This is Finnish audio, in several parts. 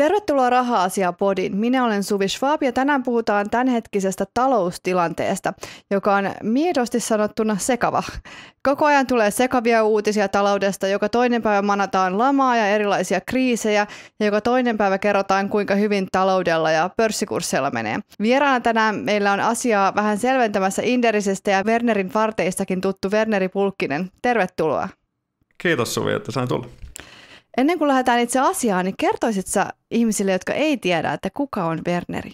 Tervetuloa Raha-asiaa podin. Minä olen Suvi Schwab ja tänään puhutaan tämänhetkisestä taloustilanteesta, joka on miedosti sanottuna sekava. Koko ajan tulee sekavia uutisia taloudesta, joka toinen päivä manataan lamaa ja erilaisia kriisejä, ja joka toinen päivä kerrotaan, kuinka hyvin taloudella ja pörssikursseilla menee. Vieraana tänään meillä on asiaa vähän selventämässä Inderisestä ja Wernerin varteistakin tuttu Werneri Pulkkinen. Tervetuloa. Kiitos Suvi, että sain tulla. Ennen kuin lähdetään itse asiaan, niin kertoisit ihmisille, jotka ei tiedä, että kuka on Werneri?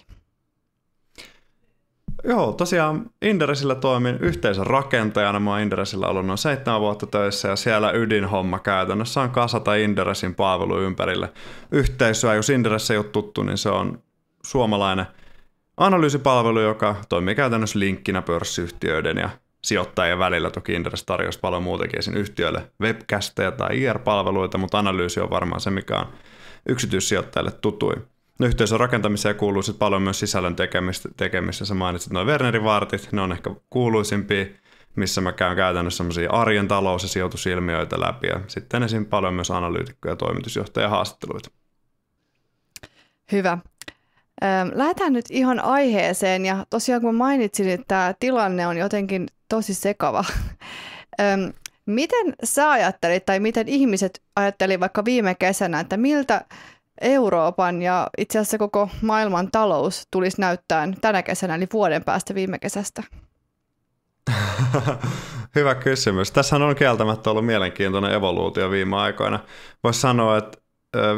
Joo, tosiaan Inderesillä toimin yhteisön rakentajana. Mä oon Inderesillä ollut noin seitsemän vuotta töissä ja siellä ydinhomma käytännössä on kasata Inderesin palvelu ympärille yhteisöä. Jos Inderes ei ole tuttu, niin se on suomalainen analyysipalvelu, joka toimii käytännössä linkkinä pörssiyhtiöiden ja sijoittajien välillä. Toki Inderes tarjosi paljon muutenkin esim. yhtiöille webcasteja tai IR-palveluita, mutta analyysi on varmaan se, mikä on yksityissijoittajille tutuin. No yhteisön rakentamiseen kuuluu sitten paljon myös sisällön tekemistä, tekemistä. Sä mainitsit noin Wernerin vartit, ne on ehkä kuuluisimpia, missä mä käyn käytännössä semmoisia arjen talous- ja sijoitusilmiöitä läpi. Ja sitten esim. paljon myös analyytikkoja ja toimitusjohtajan haastatteluita. Hyvä. Lähdetään nyt ihan aiheeseen ja tosiaan kun mainitsin, että tämä tilanne on jotenkin tosi sekava. Öm, miten sä ajattelit tai miten ihmiset ajatteli vaikka viime kesänä, että miltä Euroopan ja itse asiassa koko maailman talous tulisi näyttää tänä kesänä, eli vuoden päästä viime kesästä? Hyvä kysymys. Tässä on kieltämättä ollut mielenkiintoinen evoluutio viime aikoina. Voisi sanoa, että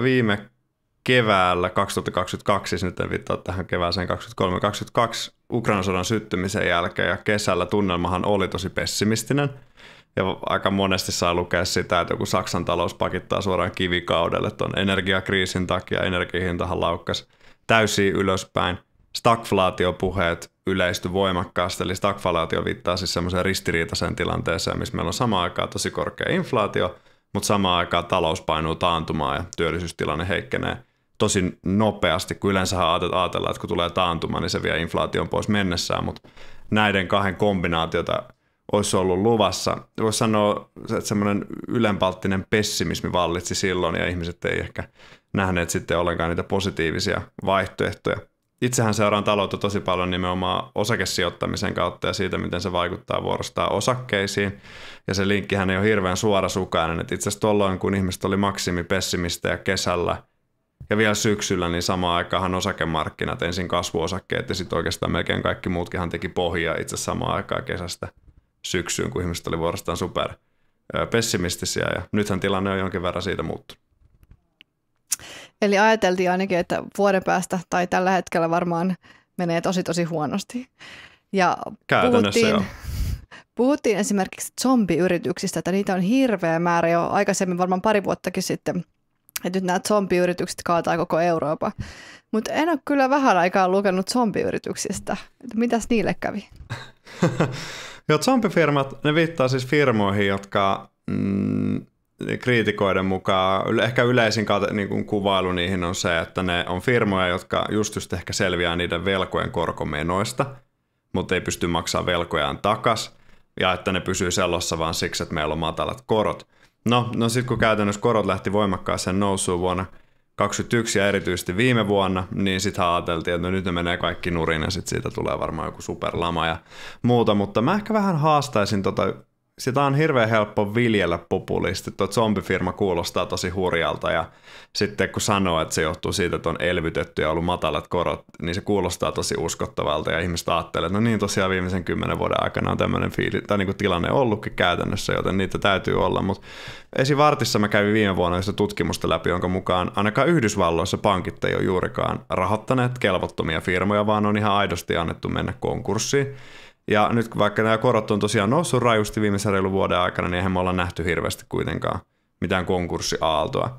viime keväällä 2022, siis nyt en viittaa tähän kevääseen 2023-2022, Ukrainan sodan syttymisen jälkeen ja kesällä tunnelmahan oli tosi pessimistinen. Ja aika monesti saa lukea sitä, että joku Saksan talous pakittaa suoraan kivikaudelle tuon energiakriisin takia, energiahintahan laukkas täysin ylöspäin. Stagflaatiopuheet yleisty voimakkaasti, eli stagflaatio viittaa siis semmoiseen ristiriitaiseen tilanteeseen, missä meillä on samaan aikaan tosi korkea inflaatio, mutta samaan aikaan talous painuu taantumaan ja työllisyystilanne heikkenee tosi nopeasti, kun yleensä ajatellaan, että kun tulee taantuma, niin se vie inflaation pois mennessään, mutta näiden kahden kombinaatiota olisi ollut luvassa. Voisi sanoa, että semmoinen ylenpalttinen pessimismi vallitsi silloin ja ihmiset ei ehkä nähneet sitten ollenkaan niitä positiivisia vaihtoehtoja. Itsehän seuraan taloutta tosi paljon nimenomaan osakesijoittamisen kautta ja siitä, miten se vaikuttaa vuorostaan osakkeisiin. Ja se linkkihän ei ole hirveän suorasukainen. Et itse asiassa tuolloin, kun ihmiset oli pessimistä ja kesällä – ja vielä syksyllä, niin samaan aikaan osakemarkkinat, ensin kasvuosakkeet ja sitten oikeastaan melkein kaikki muutkinhan teki pohjaa itse samaan aikaan kesästä syksyyn, kun ihmiset oli vuorostaan super pessimistisiä ja nythän tilanne on jonkin verran siitä muuttunut. Eli ajateltiin ainakin, että vuoden päästä tai tällä hetkellä varmaan menee tosi tosi huonosti. Ja puhuttiin, jo. puhuttiin esimerkiksi zombiyrityksistä, että niitä on hirveä määrä jo aikaisemmin varmaan pari vuottakin sitten – että nyt nämä zombiyritykset kaataa koko Euroopan. Mutta en ole kyllä vähän aikaa lukenut zombiyrityksistä. Et mitäs niille kävi? Joo, zombifirmat, ne viittaa siis firmoihin, jotka mm, kriitikoiden mukaan, ehkä yleisin kate, niin kuin kuvailu niihin on se, että ne on firmoja, jotka just, just ehkä selviää niiden velkojen korkomenoista, mutta ei pysty maksamaan velkojaan takas, ja että ne pysyy sellossa vaan siksi, että meillä on matalat korot. No, no sitten kun käytännössä korot lähti voimakkaaseen nousuun vuonna 2021 ja erityisesti viime vuonna, niin sitten ajateltiin, että no nyt ne menee kaikki nurin ja sitten siitä tulee varmaan joku superlama ja muuta, mutta mä ehkä vähän haastaisin tota sitä on hirveän helppo viljellä populisti. Tuo zombifirma kuulostaa tosi hurjalta ja sitten kun sanoo, että se johtuu siitä, että on elvytetty ja ollut matalat korot, niin se kuulostaa tosi uskottavalta ja ihmiset ajattelee, että no niin tosiaan viimeisen kymmenen vuoden aikana on tämmöinen fiili, tai niin kuin tilanne ollutkin käytännössä, joten niitä täytyy olla. Mutta esivartissa mä kävin viime vuonna sitä tutkimusta läpi, jonka mukaan ainakaan Yhdysvalloissa pankit ei ole juurikaan rahoittaneet kelvottomia firmoja, vaan on ihan aidosti annettu mennä konkurssiin. Ja nyt vaikka nämä korot on tosiaan noussut rajusti viimeisen reilun vuoden aikana, niin eihän me olla nähty hirveästi kuitenkaan mitään konkurssiaaltoa.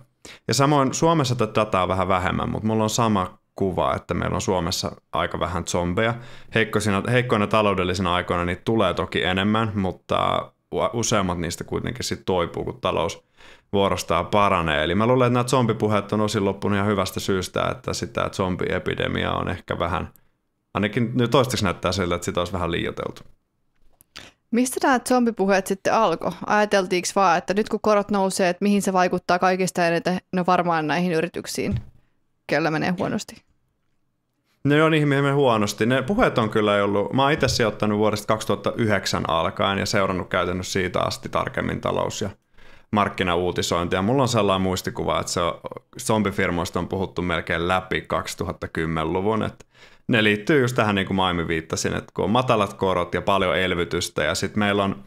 Ja samoin Suomessa tätä dataa on vähän vähemmän, mutta mulla on sama kuva, että meillä on Suomessa aika vähän zombeja. Heikkoina, heikkoina taloudellisina aikoina niitä tulee toki enemmän, mutta useimmat niistä kuitenkin sitten toipuu, kun talous vuorostaan paranee. Eli mä luulen, että nämä zombipuheet on osin loppunut ihan hyvästä syystä, että sitä zombiepidemia on ehkä vähän – Ainakin nyt toistaiseksi näyttää siltä, että sitä olisi vähän liioiteltu. Mistä nämä zombipuheet sitten alkoi? Ajateltiinko vaan, että nyt kun korot nousee, että mihin se vaikuttaa kaikista eniten? No varmaan näihin yrityksiin, kellä menee huonosti. Ne on niihin menee huonosti. Ne puheet on kyllä ollut, mä oon itse sijoittanut vuodesta 2009 alkaen ja seurannut käytännössä siitä asti tarkemmin talous- ja markkinauutisointia. Mulla on sellainen muistikuva, että se on, zombifirmoista on puhuttu melkein läpi 2010-luvun, että ne liittyy just tähän, niin kuin Maimi viittasin, että kun on matalat korot ja paljon elvytystä ja sitten meillä on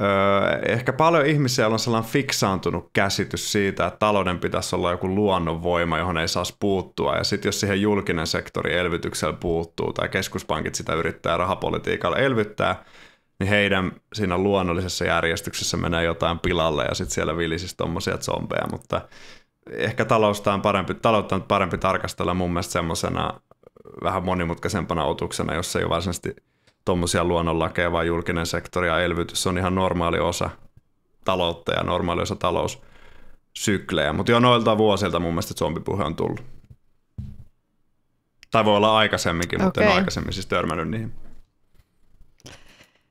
Öö, ehkä paljon ihmisiä on sellainen fiksaantunut käsitys siitä, että talouden pitäisi olla joku luonnonvoima, johon ei saisi puuttua. Ja sitten jos siihen julkinen sektori elvytyksellä puuttuu tai keskuspankit sitä yrittää rahapolitiikalla elvyttää, niin heidän siinä luonnollisessa järjestyksessä menee jotain pilalle ja sitten siellä vilisisi tuommoisia zombeja. Mutta ehkä taloutta on parempi, taloutta on parempi tarkastella mun mielestä semmoisena vähän monimutkaisempana otuksena, jossa ei ole varsinaisesti tuommoisia luonnonlakeja, vaan julkinen sektori ja elvytys on ihan normaali osa taloutta ja normaali osa taloussyklejä. Mutta jo noilta vuosilta mun mielestä zombipuhe on tullut. Tai voi olla aikaisemminkin, okay. mutta en aikaisemmin siis törmännyt niihin.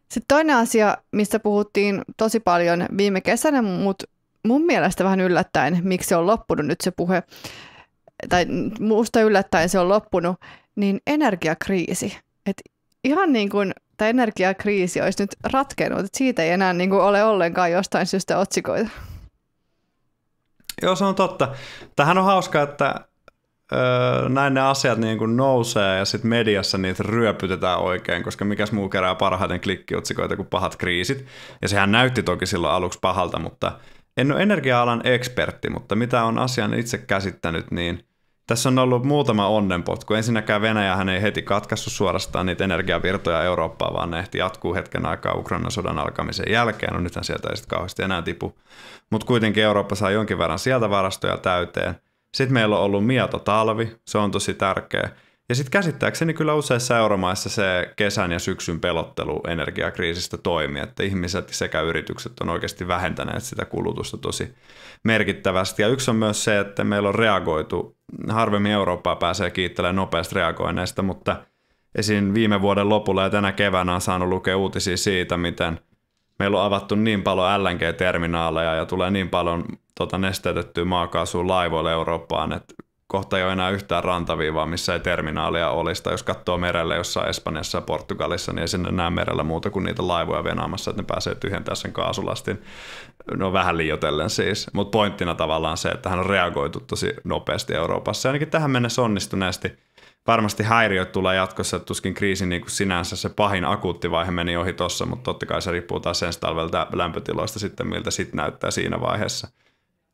Sitten toinen asia, mistä puhuttiin tosi paljon viime kesänä, mutta mun mielestä vähän yllättäen, miksi se on loppunut nyt se puhe, tai muusta yllättäen se on loppunut, niin energiakriisi. Et ihan niin kuin tämä energiakriisi olisi nyt ratkennut, että siitä ei enää niin kuin ole ollenkaan jostain syystä otsikoita. Joo, se on totta. Tähän on hauskaa, että öö, näin ne asiat niin kuin nousee ja sitten mediassa niitä ryöpytetään oikein, koska mikäs muu kerää parhaiten klikkiotsikoita kuin pahat kriisit. Ja sehän näytti toki silloin aluksi pahalta, mutta en ole energia-alan ekspertti, mutta mitä on asian itse käsittänyt, niin – tässä on ollut muutama onnenpotku. Ensinnäkään Venäjähän ei heti katkaissut suorastaan niitä energiavirtoja Eurooppaan, vaan ne ehti jatkuu hetken aikaa Ukrainan sodan alkamisen jälkeen. No nythän sieltä ei sitten kauheasti enää tipu. Mutta kuitenkin Eurooppa saa jonkin verran sieltä varastoja täyteen. Sitten meillä on ollut mieto talvi, se on tosi tärkeä. Ja sitten käsittääkseni kyllä useissa euromaissa se kesän ja syksyn pelottelu energiakriisistä toimii, että ihmiset sekä yritykset on oikeasti vähentäneet sitä kulutusta tosi merkittävästi. Ja yksi on myös se, että meillä on reagoitu, harvemmin Eurooppaa pääsee kiittelemään nopeasti reagoineista, mutta esim. viime vuoden lopulla ja tänä keväänä on saanut lukea uutisia siitä, miten meillä on avattu niin paljon LNG-terminaaleja ja tulee niin paljon tota, nesteytettyä maakaasua laivoille Eurooppaan, että kohta ei ole enää yhtään rantaviivaa, missä ei terminaalia olisi. Tai jos katsoo merelle jossain Espanjassa ja Portugalissa, niin ei sinne näe merellä muuta kuin niitä laivoja venaamassa, että ne pääsee tyhjentämään sen kaasulastin. No vähän liiotellen siis. Mutta pointtina tavallaan se, että hän on reagoitu tosi nopeasti Euroopassa. Ja ainakin tähän mennessä onnistuneesti. Varmasti häiriöt tulee jatkossa, että tuskin kriisi niin kuin sinänsä se pahin akuutti vaihe meni ohi tuossa, mutta totta kai se riippuu taas sen talvelta lämpötiloista sitten, miltä sitten näyttää siinä vaiheessa.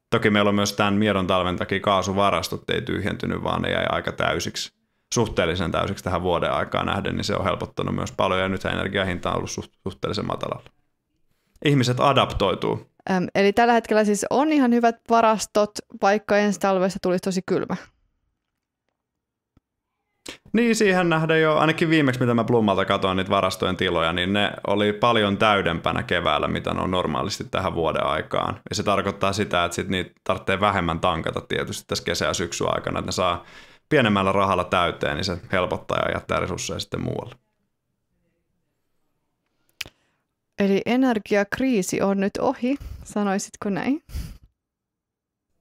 Toki meillä on myös tämän miedon talven takia kaasuvarastot ei tyhjentynyt, vaan ne jäi aika täysiksi, suhteellisen täysiksi tähän vuoden aikaan nähden, niin se on helpottanut myös paljon ja nyt energiahinta on ollut suht, suhteellisen matalalla. Ihmiset adaptoituu. eli tällä hetkellä siis on ihan hyvät varastot, vaikka ensi talvesta tulisi tosi kylmä. Niin, siihen nähden jo, ainakin viimeksi mitä mä Blummalta katsoin niitä varastojen tiloja, niin ne oli paljon täydempänä keväällä, mitä ne on normaalisti tähän vuoden aikaan. Ja se tarkoittaa sitä, että sit niitä tarvitsee vähemmän tankata tietysti tässä kesä- ja syksyn aikana, että ne saa pienemmällä rahalla täyteen, niin se helpottaa ja jättää resursseja sitten muualle. Eli energiakriisi on nyt ohi, sanoisitko näin?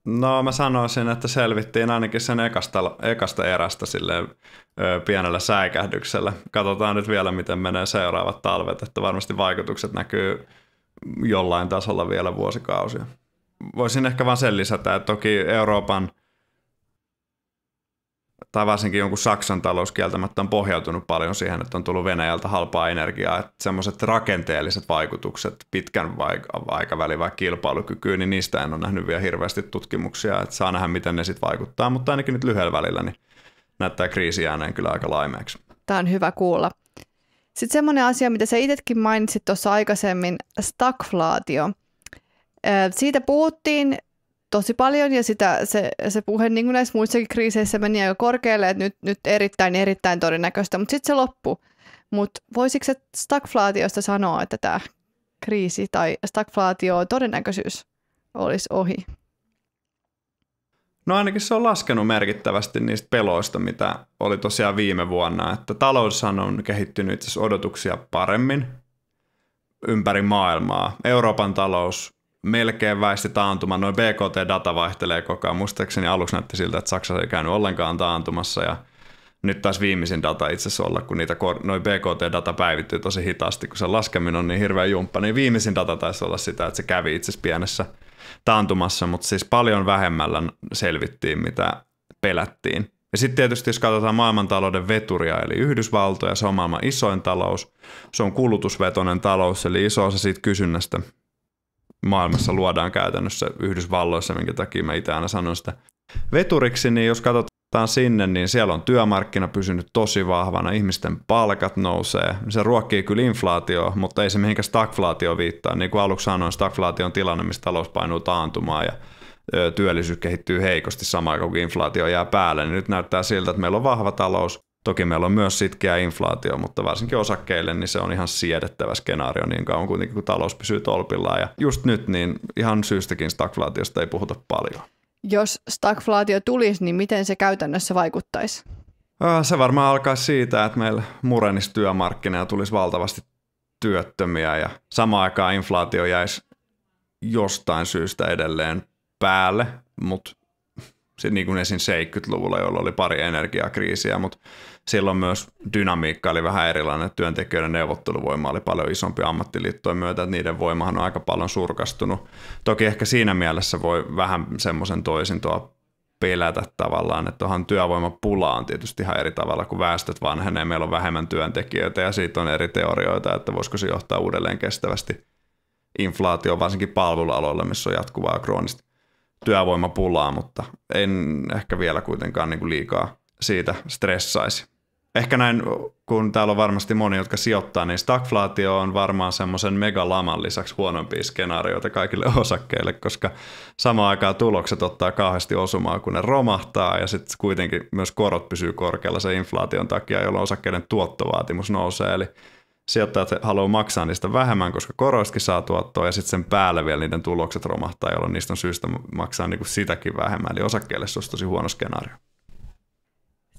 No mä sanoisin, että selvittiin ainakin sen ekasta, ekasta erästä sille pienellä säikähdyksellä. Katsotaan nyt vielä, miten menee seuraavat talvet, että varmasti vaikutukset näkyy jollain tasolla vielä vuosikausia. Voisin ehkä vain sen lisätä, että toki Euroopan – tai varsinkin jonkun Saksan talous kieltämättä on pohjautunut paljon siihen, että on tullut Venäjältä halpaa energiaa, että semmoiset rakenteelliset vaikutukset pitkän aikavälin vaikka kilpailukykyyn, niin niistä en ole nähnyt vielä hirveästi tutkimuksia, että saa nähdä miten ne sitten vaikuttaa, mutta ainakin nyt lyhyellä välillä niin näyttää kriisi jääneen kyllä aika laimeeksi. Tämä on hyvä kuulla. Sitten semmoinen asia, mitä sä itsekin mainitsit tuossa aikaisemmin, stagflaatio. Siitä puhuttiin tosi paljon ja sitä, se, se puhe niin kuin näissä muissakin kriiseissä meni aika korkealle, että nyt, nyt erittäin erittäin todennäköistä, mutta sitten se loppu. Mutta voisiko se stagflaatiosta sanoa, että tämä kriisi tai stagflaatio todennäköisyys olisi ohi? No ainakin se on laskenut merkittävästi niistä peloista, mitä oli tosiaan viime vuonna, että taloushan on kehittynyt itse odotuksia paremmin ympäri maailmaa. Euroopan talous melkein väisti taantuman. Noin BKT-data vaihtelee koko ajan. Muistaakseni aluksi näytti siltä, että Saksa ei käynyt ollenkaan taantumassa ja nyt taas viimeisin data itse asiassa olla, kun niitä noin BKT-data päivittyy tosi hitaasti, kun se laskeminen on niin hirveä jumppa, niin viimeisin data taisi olla sitä, että se kävi itse asiassa pienessä taantumassa, mutta siis paljon vähemmällä selvittiin, mitä pelättiin. Ja sitten tietysti jos katsotaan maailmantalouden veturia, eli Yhdysvaltoja, se on maailman isoin talous, se on kulutusvetoinen talous, eli iso osa siitä kysynnästä, maailmassa luodaan käytännössä Yhdysvalloissa, minkä takia mä itse aina sanon sitä veturiksi, niin jos katsotaan sinne, niin siellä on työmarkkina pysynyt tosi vahvana, ihmisten palkat nousee, se ruokkii kyllä inflaatio, mutta ei se mihinkään stagflaatio viittaa. Niin kuin aluksi sanoin, stagflaatio on tilanne, missä talous painuu taantumaan ja työllisyys kehittyy heikosti samaan aikaan, kun inflaatio jää päälle, niin nyt näyttää siltä, että meillä on vahva talous, Toki meillä on myös sitkeä inflaatio, mutta varsinkin osakkeille niin se on ihan siedettävä skenaario niin kauan kuitenkin, kun talous pysyy tolpillaan. Ja just nyt niin ihan syystäkin stagflaatiosta ei puhuta paljon. Jos stagflaatio tulisi, niin miten se käytännössä vaikuttaisi? Se varmaan alkaa siitä, että meillä murenisi työmarkkina ja tulisi valtavasti työttömiä ja samaan aikaan inflaatio jäisi jostain syystä edelleen päälle, mutta sitten niin kuin esim. 70-luvulla, jolloin oli pari energiakriisiä, mutta silloin myös dynamiikka oli vähän erilainen, että työntekijöiden neuvotteluvoima oli paljon isompi ammattiliittojen myötä, että niiden voimahan on aika paljon surkastunut. Toki ehkä siinä mielessä voi vähän semmoisen toisintoa pelätä tavallaan, että onhan työvoimapula on tietysti ihan eri tavalla, kun väestöt vanhenee, meillä on vähemmän työntekijöitä ja siitä on eri teorioita, että voisiko se johtaa uudelleen kestävästi inflaatioon, varsinkin palvelualoilla, missä on jatkuvaa kroonista työvoimapulaa, mutta en ehkä vielä kuitenkaan niin kuin liikaa siitä stressaisi. Ehkä näin, kun täällä on varmasti moni, jotka sijoittaa, niin stagflaatio on varmaan semmoisen megalaman lisäksi huonompia skenaarioita kaikille osakkeille, koska samaan aikaan tulokset ottaa kahdesti osumaan, kun ne romahtaa ja sitten kuitenkin myös korot pysyy korkealla se inflaation takia, jolloin osakkeiden tuottovaatimus nousee. Eli sijoittajat haluaa maksaa niistä vähemmän, koska koroistakin saa tuottoa ja sitten sen päälle vielä niiden tulokset romahtaa, jolloin niistä on syystä maksaa niin kuin sitäkin vähemmän. Eli osakkeelle se olisi tosi huono skenaario.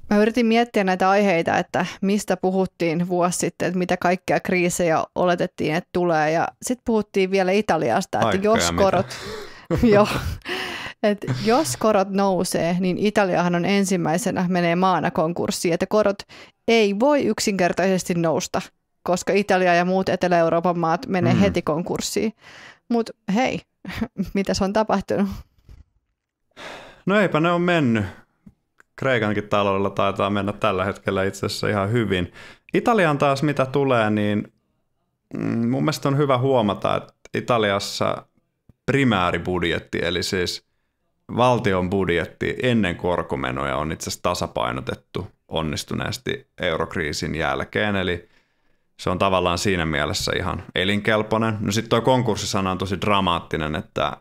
Mä yritin miettiä näitä aiheita, että mistä puhuttiin vuosi sitten, että mitä kaikkea kriisejä oletettiin, että tulee. Ja sitten puhuttiin vielä Italiasta, että jos korot, jo, että jos korot nousee, niin Italiahan on ensimmäisenä menee maana konkurssiin, että korot ei voi yksinkertaisesti nousta – koska Italia ja muut Etelä-Euroopan maat menee mm. heti konkurssiin. Mutta hei, mitä se on tapahtunut? No eipä ne on mennyt. Kreikankin taloudella taitaa mennä tällä hetkellä itse asiassa ihan hyvin. Italian taas mitä tulee, niin mm, mun mielestä on hyvä huomata, että Italiassa primääribudjetti, eli siis valtion budjetti ennen korkomenoja on itse asiassa tasapainotettu onnistuneesti eurokriisin jälkeen, eli se on tavallaan siinä mielessä ihan elinkelpoinen. No sitten tuo konkurssisana on tosi dramaattinen, että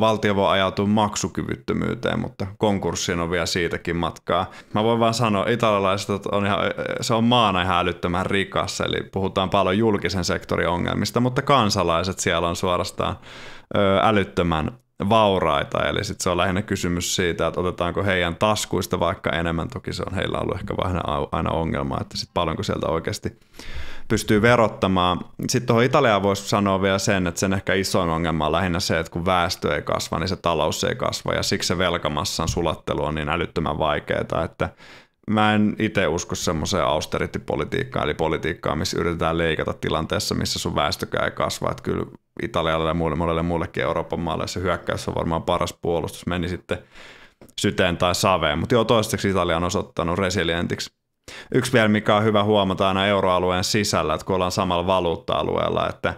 valtio voi ajautua maksukyvyttömyyteen, mutta konkurssiin on vielä siitäkin matkaa. Mä voin vaan sanoa, italialaiset on ihan, se on maana ihan älyttömän rikas, eli puhutaan paljon julkisen sektorin ongelmista, mutta kansalaiset siellä on suorastaan älyttömän vauraita, eli sitten se on lähinnä kysymys siitä, että otetaanko heidän taskuista vaikka enemmän, toki se on heillä ollut ehkä vähän aina ongelma, että sitten paljonko sieltä oikeasti pystyy verottamaan. Sitten tuohon Italiaan voisi sanoa vielä sen, että sen ehkä isoin ongelma on lähinnä se, että kun väestö ei kasva, niin se talous ei kasva ja siksi se velkamassan sulattelu on niin älyttömän vaikeaa, että mä en itse usko semmoiseen austeritipolitiikkaan, eli politiikkaan, missä yritetään leikata tilanteessa, missä sun väestökään ei kasva. Että kyllä Italialle ja muille, monelle muullekin Euroopan maalle se hyökkäys on varmaan paras puolustus, meni sitten syteen tai saveen. Mutta joo, toistaiseksi Italia on osoittanut resilientiksi. Yksi vielä, mikä on hyvä huomata aina euroalueen sisällä, että kun ollaan samalla valuutta-alueella, että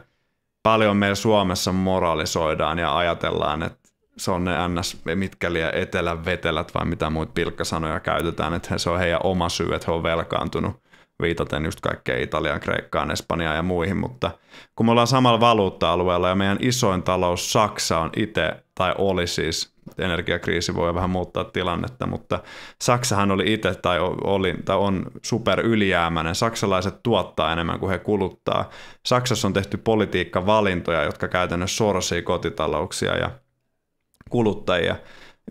paljon meillä Suomessa moralisoidaan ja ajatellaan, että se on ne ns. mitkä liian etelän vetelät vai mitä muut pilkkasanoja käytetään, että se on heidän oma syy, että he on velkaantunut viitaten just kaikkeen Italiaan, Kreikkaan, Espanjaan ja muihin, mutta kun me ollaan samalla valuutta-alueella ja meidän isoin talous Saksa on itse, tai oli siis, energiakriisi voi vähän muuttaa tilannetta, mutta Saksahan oli itse tai, oli, tai on super ylijäämäinen. Saksalaiset tuottaa enemmän kuin he kuluttaa. Saksassa on tehty politiikkavalintoja, jotka käytännössä sorsii kotitalouksia ja kuluttajia,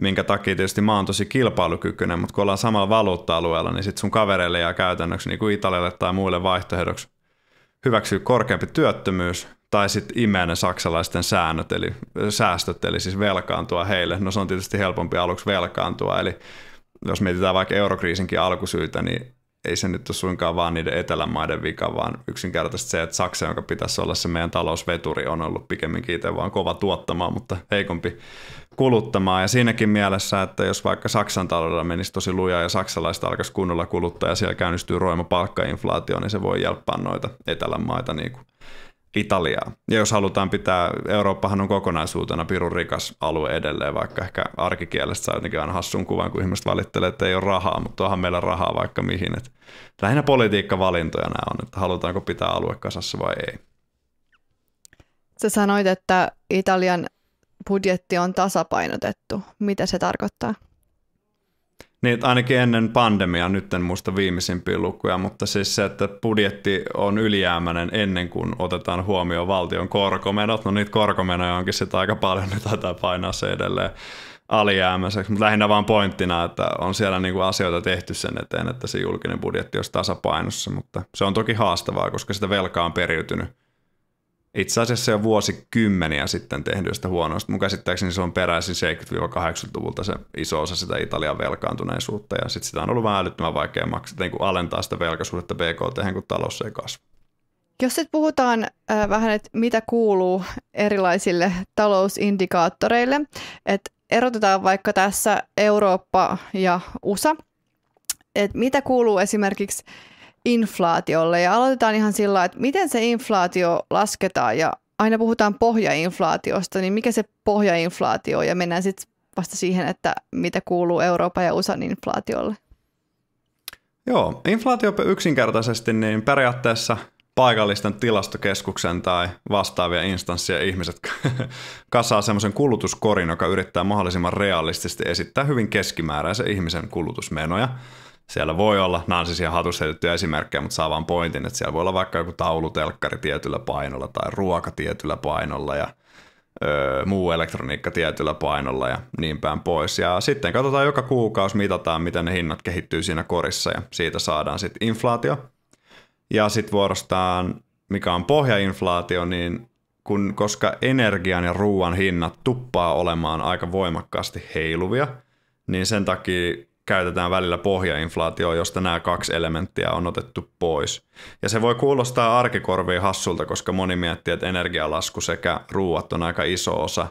minkä takia tietysti mä oon tosi kilpailukykyinen, mutta kun ollaan samalla valuutta-alueella, niin sitten sun kavereille ja käytännöksi niin kuin Italialle tai muille vaihtoehdoksi hyväksyy korkeampi työttömyys tai sitten imee ne saksalaisten säännöt, eli säästöt, eli siis velkaantua heille. No se on tietysti helpompi aluksi velkaantua, eli jos mietitään vaikka eurokriisinkin alkusyitä, niin ei se nyt ole suinkaan vaan niiden etelämaiden vika, vaan yksinkertaisesti se, että Saksa, jonka pitäisi olla se meidän talousveturi, on ollut pikemminkin itse vaan kova tuottamaan, mutta heikompi kuluttamaan. Ja siinäkin mielessä, että jos vaikka Saksan taloudella menisi tosi lujaa ja saksalaiset alkaisi kunnolla kuluttaa ja siellä käynnistyy roima palkkainflaatio, niin se voi jälppää noita etelämaita niin kuin Italiaa. Ja jos halutaan pitää, Eurooppahan on kokonaisuutena pirun rikas alue edelleen, vaikka ehkä arkikielestä saa jotenkin aina hassun kuvan, kun ihmiset valittelee, että ei ole rahaa, mutta onhan meillä rahaa vaikka mihin. Et lähinnä politiikkavalintoja nämä on, että halutaanko pitää alue kasassa vai ei. Sä sanoit, että Italian budjetti on tasapainotettu. Mitä se tarkoittaa? Niin, ainakin ennen pandemiaa, nyt en muista viimeisimpiä lukuja, mutta siis se, että budjetti on ylijäämäinen ennen kuin otetaan huomioon valtion korkomenot. No niitä korkomenoja onkin sitä aika paljon, nyt taitaa painaa se edelleen alijäämäiseksi, mutta lähinnä vaan pointtina, että on siellä niinku asioita tehty sen eteen, että se julkinen budjetti olisi tasapainossa, mutta se on toki haastavaa, koska sitä velkaa on periytynyt itse asiassa jo vuosikymmeniä sitten tehdyistä huonoista. Mun käsittääkseni se on peräisin 70-80-luvulta se iso osa sitä Italian velkaantuneisuutta, ja sitten sitä on ollut vähän älyttömän vaikea maksaa, niin kuin alentaa sitä velkasuhdetta BKT, kun talous ei kasva. Jos sitten puhutaan äh, vähän, että mitä kuuluu erilaisille talousindikaattoreille, että erotetaan vaikka tässä Eurooppa ja USA, että mitä kuuluu esimerkiksi inflaatiolle ja aloitetaan ihan sillä että miten se inflaatio lasketaan ja aina puhutaan pohjainflaatiosta, niin mikä se pohjainflaatio on ja mennään sitten vasta siihen, että mitä kuuluu Euroopan ja USAn inflaatiolle. Joo, inflaatio yksinkertaisesti niin periaatteessa paikallisten tilastokeskuksen tai vastaavia instansseja ihmiset kasaa semmoisen kulutuskorin, joka yrittää mahdollisimman realistisesti esittää hyvin keskimääräisen ihmisen kulutusmenoja – siellä voi olla, nämä on siis ihan hatussa esimerkkejä, mutta saa vaan pointin, että siellä voi olla vaikka joku taulutelkkari tietyllä painolla tai ruoka tietyllä painolla ja öö, muu elektroniikka tietyllä painolla ja niin päin pois. Ja sitten katsotaan joka kuukausi, mitataan, miten ne hinnat kehittyy siinä korissa ja siitä saadaan sitten inflaatio. Ja sitten vuorostaan, mikä on pohjainflaatio, niin kun, koska energian ja ruoan hinnat tuppaa olemaan aika voimakkaasti heiluvia, niin sen takia käytetään välillä pohjainflaatioon, josta nämä kaksi elementtiä on otettu pois. Ja se voi kuulostaa arkikorviin hassulta, koska moni miettii, että energialasku sekä ruuat on aika iso osa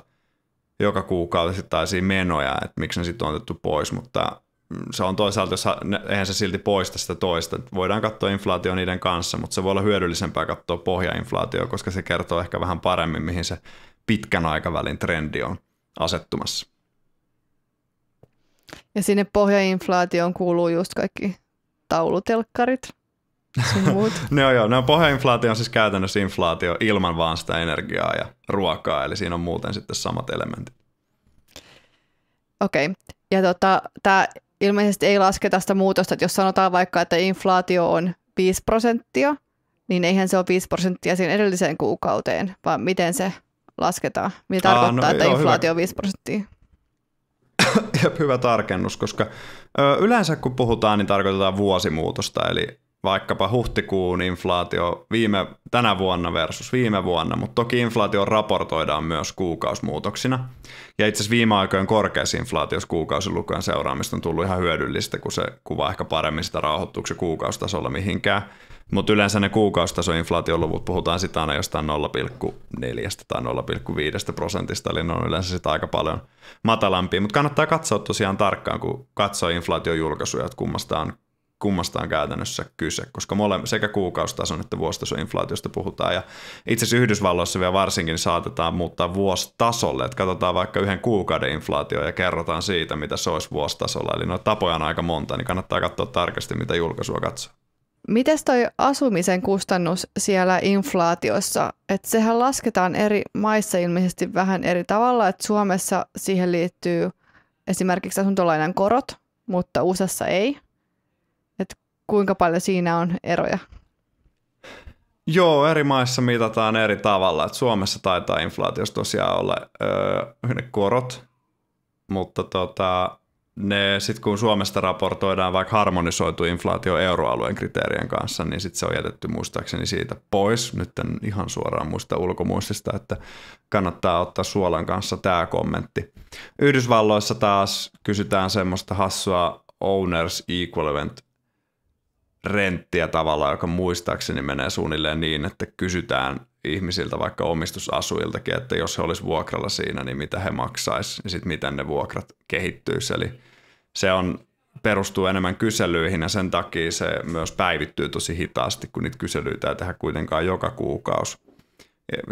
joka kuukausittaisia menoja, että miksi ne sitten on otettu pois, mutta mm, se on toisaalta, jos eihän se silti poista sitä toista. Voidaan katsoa inflaatio niiden kanssa, mutta se voi olla hyödyllisempää katsoa pohjainflaatio, koska se kertoo ehkä vähän paremmin, mihin se pitkän aikavälin trendi on asettumassa. Ja sinne pohjainflaatioon kuuluu just kaikki taulutelkkarit ne on joo, ne on pohjainflaatio on siis käytännössä inflaatio ilman vaan sitä energiaa ja ruokaa, eli siinä on muuten sitten samat elementit. Okei, okay. ja tota, tämä ilmeisesti ei lasketa sitä muutosta, että jos sanotaan vaikka, että inflaatio on 5 prosenttia, niin eihän se ole 5 prosenttia siihen edelliseen kuukauteen, vaan miten se lasketaan? Mitä Aa, no tarkoittaa, no, että joo, inflaatio hyvä. on 5 prosenttia? hyvä tarkennus, koska yleensä kun puhutaan, niin tarkoitetaan vuosimuutosta, eli vaikkapa huhtikuun inflaatio viime, tänä vuonna versus viime vuonna, mutta toki inflaatio raportoidaan myös kuukausimuutoksina. Ja itse asiassa viime aikojen korkeassa inflaatiossa kuukausilukujen seuraamista on tullut ihan hyödyllistä, kun se kuvaa ehkä paremmin sitä rauhoittuuko kuukausitasolla mihinkään mutta yleensä ne inflaatioluvut puhutaan sitä aina jostain 0,4 tai 0,5 prosentista, eli ne on yleensä sitä aika paljon matalampia. Mutta kannattaa katsoa tosiaan tarkkaan, kun katsoo inflaatiojulkaisuja, että kummasta on, kummasta on käytännössä kyse, koska mole, sekä kuukausitason että vuositason inflaatiosta puhutaan. Ja itse asiassa Yhdysvalloissa vielä varsinkin saatetaan muuttaa vuositasolle, että katsotaan vaikka yhden kuukauden inflaatio ja kerrotaan siitä, mitä se olisi vuositasolla. Eli noita tapoja on aika monta, niin kannattaa katsoa tarkasti, mitä julkaisua katsoo. Mites toi asumisen kustannus siellä inflaatiossa? Et sehän lasketaan eri maissa ilmeisesti vähän eri tavalla, Et Suomessa siihen liittyy esimerkiksi asuntolainan korot, mutta USAssa ei. Et kuinka paljon siinä on eroja? Joo, eri maissa mitataan eri tavalla. Et Suomessa taitaa inflaatiossa tosiaan olla öö, korot, mutta tota, ne, sit kun Suomesta raportoidaan vaikka harmonisoitu inflaatio euroalueen kriteerien kanssa, niin sitten se on jätetty muistaakseni siitä pois. Nyt en ihan suoraan muista ulkomuistista, että kannattaa ottaa Suolan kanssa tämä kommentti. Yhdysvalloissa taas kysytään semmoista hassua owners equivalent renttiä tavalla, joka muistaakseni menee suunnilleen niin, että kysytään ihmisiltä, vaikka omistusasujiltakin, että jos he olisivat vuokralla siinä, niin mitä he maksaisi ja sitten miten ne vuokrat kehittyisivät. Eli se on, perustuu enemmän kyselyihin ja sen takia se myös päivittyy tosi hitaasti, kun niitä kyselyitä ei tehdä kuitenkaan joka kuukausi.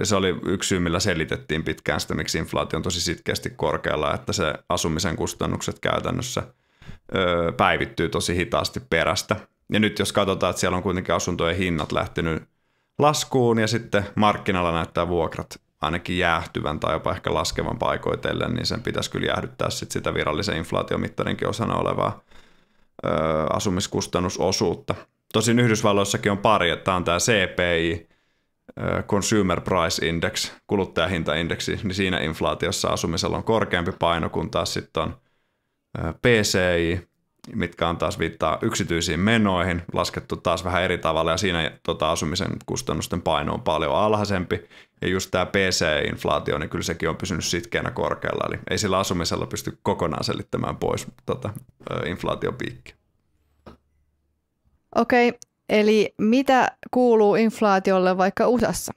se oli yksi syy, millä selitettiin pitkään sitä, miksi inflaatio on tosi sitkeästi korkealla, että se asumisen kustannukset käytännössä öö, päivittyy tosi hitaasti perästä. Ja nyt jos katsotaan, että siellä on kuitenkin asuntojen hinnat lähtenyt laskuun ja sitten markkinalla näyttää vuokrat ainakin jäähtyvän tai jopa ehkä laskevan paikoitellen, niin sen pitäisi kyllä jäähdyttää sit sitä virallisen inflaatiomittarinkin osana olevaa ö, asumiskustannusosuutta. Tosin Yhdysvalloissakin on pari, että on tämä CPI, Consumer Price Index, kuluttajahintaindeksi, niin siinä inflaatiossa asumisella on korkeampi paino, kuin taas sitten on PCI, mitkä on taas viittaa yksityisiin menoihin, laskettu taas vähän eri tavalla ja siinä tota, asumisen kustannusten paino on paljon alhaisempi. Ja just tämä PC-inflaatio, niin kyllä sekin on pysynyt sitkeänä korkealla, eli ei sillä asumisella pysty kokonaan selittämään pois tota, inflaatiopiikkiä. Okei, okay, eli mitä kuuluu inflaatiolle vaikka USAssa?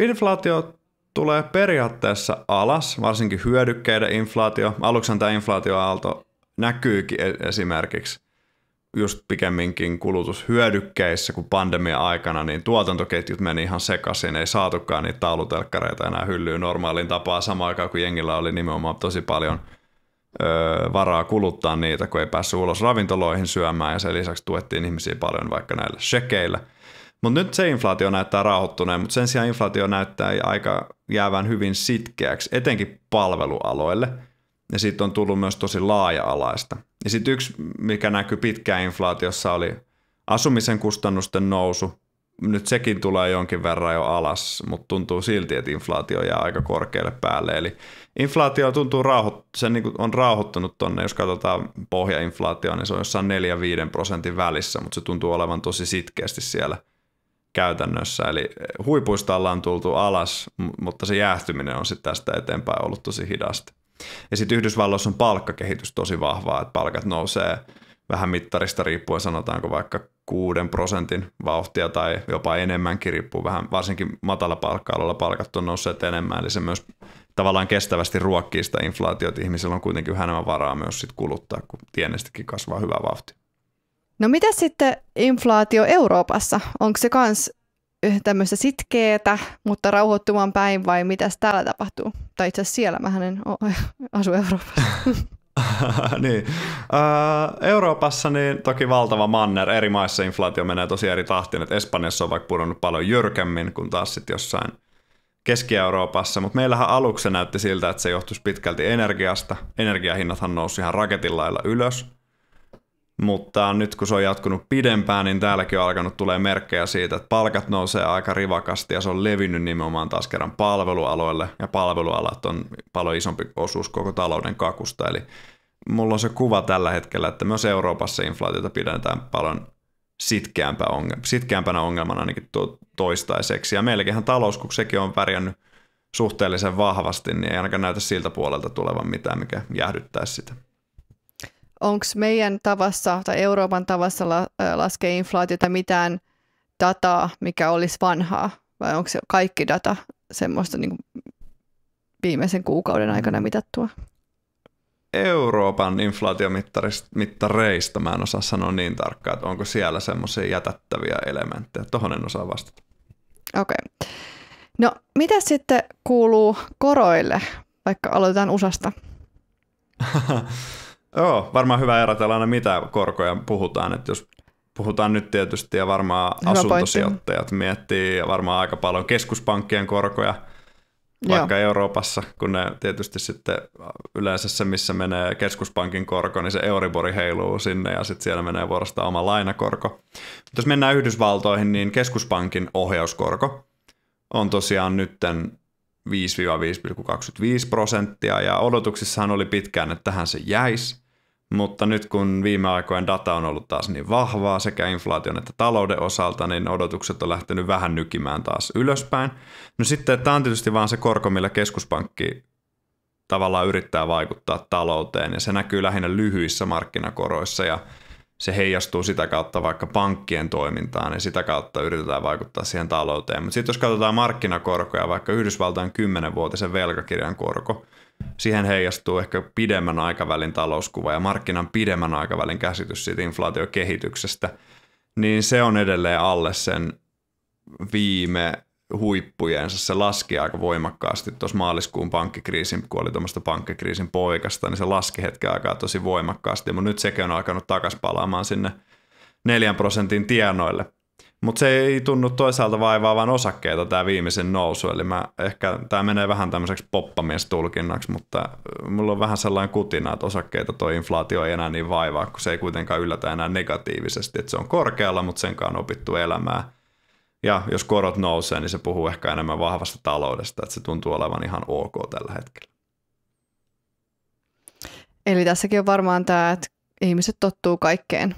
inflaatio tulee periaatteessa alas, varsinkin hyödykkeiden inflaatio. Aluksi tämä inflaatioaalto näkyykin e- esimerkiksi just pikemminkin kulutushyödykkeissä, kun pandemian aikana niin tuotantoketjut meni ihan sekaisin, ei saatukaan niitä taulutelkkareita enää hyllyyn normaaliin tapaan samaan aikaan, kun jengillä oli nimenomaan tosi paljon ö, varaa kuluttaa niitä, kun ei päässyt ulos ravintoloihin syömään ja sen lisäksi tuettiin ihmisiä paljon vaikka näillä shekeillä – mutta nyt se inflaatio näyttää rauhoittuneen, mutta sen sijaan inflaatio näyttää aika jäävän hyvin sitkeäksi, etenkin palvelualoille. Ja siitä on tullut myös tosi laaja-alaista. Ja sitten yksi, mikä näkyy pitkään inflaatiossa, oli asumisen kustannusten nousu. Nyt sekin tulee jonkin verran jo alas, mutta tuntuu silti, että inflaatio jää aika korkealle päälle. Eli inflaatio tuntuu rauho- se niin on rauhoittunut tuonne, jos katsotaan pohjainflaatio, niin se on jossain 4-5 prosentin välissä, mutta se tuntuu olevan tosi sitkeästi siellä – käytännössä. Eli huipuista ollaan tultu alas, mutta se jäähtyminen on sitten tästä eteenpäin ollut tosi hidasta. Ja sitten Yhdysvalloissa on palkkakehitys tosi vahvaa, että palkat nousee vähän mittarista riippuen, sanotaanko vaikka 6 prosentin vauhtia tai jopa enemmänkin, riippuu vähän, varsinkin matala palkka-alalla palkat on nousseet enemmän, eli se myös tavallaan kestävästi ruokkii sitä inflaatiota, ihmisillä on kuitenkin yhä enemmän varaa myös sit kuluttaa, kun tienestikin kasvaa hyvä vauhti. No mitä sitten inflaatio Euroopassa? Onko se kans eh, tämmöistä sitkeetä, mutta rauhoittumaan päin vai mitäs täällä tapahtuu? Tai itse asiassa siellä, mähän en asu Euroopassa. niin. Äh, Euroopassa niin toki valtava manner. Eri maissa inflaatio menee tosi eri tahtiin. Et Espanjassa on vaikka pudonnut paljon jyrkemmin kuin taas sitten jossain Keski-Euroopassa, mutta meillähän aluksi näytti siltä, että se johtuisi pitkälti energiasta. Energiahinnathan nousi ihan raketin lailla ylös – mutta nyt kun se on jatkunut pidempään, niin täälläkin on alkanut tulee merkkejä siitä, että palkat nousee aika rivakasti ja se on levinnyt nimenomaan taas kerran palvelualoille ja palvelualat on paljon isompi osuus koko talouden kakusta. Eli mulla on se kuva tällä hetkellä, että myös Euroopassa inflaatiota pidetään paljon sitkeämpänä, ongelma, sitkeämpänä ongelmana ainakin to, toistaiseksi. Ja meilläkinhän talous, kun sekin on pärjännyt suhteellisen vahvasti, niin ei ainakaan näytä siltä puolelta tulevan mitään, mikä jäähdyttäisi sitä onko meidän tavassa tai Euroopan tavassa la, laskea inflaatiota mitään dataa, mikä olisi vanhaa, vai onko se kaikki data semmoista niin viimeisen kuukauden aikana mm. mitattua? Euroopan inflaatiomittareista mä en osaa sanoa niin tarkkaan, että onko siellä semmoisia jätättäviä elementtejä. Tuohon en osaa vastata. Okei. Okay. No, mitä sitten kuuluu koroille, vaikka aloitetaan USAsta? Joo, varmaan hyvä erotella aina mitä korkoja puhutaan, että jos puhutaan nyt tietysti ja varmaan hyvä asuntosijoittajat pointti. miettii varmaan aika paljon keskuspankkien korkoja, vaikka Joo. Euroopassa, kun ne tietysti sitten yleensä se, missä menee keskuspankin korko, niin se Euribori heiluu sinne ja sitten siellä menee vuorostaan oma lainakorko. Mutta jos mennään Yhdysvaltoihin, niin keskuspankin ohjauskorko on tosiaan nytten 5-5,25 prosenttia ja odotuksissahan oli pitkään, että tähän se jäisi. Mutta nyt kun viime aikojen data on ollut taas niin vahvaa sekä inflaation että talouden osalta, niin odotukset on lähtenyt vähän nykimään taas ylöspäin. No sitten tämä on tietysti vaan se korko, millä keskuspankki tavallaan yrittää vaikuttaa talouteen ja se näkyy lähinnä lyhyissä markkinakoroissa ja se heijastuu sitä kautta vaikka pankkien toimintaan ja sitä kautta yritetään vaikuttaa siihen talouteen. Mutta sitten jos katsotaan markkinakorkoja, vaikka Yhdysvaltain 10-vuotisen velkakirjan korko, siihen heijastuu ehkä pidemmän aikavälin talouskuva ja markkinan pidemmän aikavälin käsitys siitä inflaatiokehityksestä, niin se on edelleen alle sen viime huippujensa. Se laski aika voimakkaasti tuossa maaliskuun pankkikriisin, kun oli tuommoista pankkikriisin poikasta, niin se laski hetken aikaa tosi voimakkaasti, mutta nyt sekin on alkanut takaisin palaamaan sinne neljän prosentin tienoille. Mutta se ei tunnu toisaalta vaivaavan osakkeita tämä viimeisen nousu, eli mä ehkä tämä menee vähän tämmöiseksi poppamiestulkinnaksi, mutta mulla on vähän sellainen kutina, että osakkeita tuo inflaatio ei enää niin vaivaa, kun se ei kuitenkaan yllätä enää negatiivisesti, että se on korkealla, mutta senkaan on opittu elämää. Ja jos korot nousee, niin se puhuu ehkä enemmän vahvasta taloudesta, että se tuntuu olevan ihan ok tällä hetkellä. Eli tässäkin on varmaan tämä, että ihmiset tottuu kaikkeen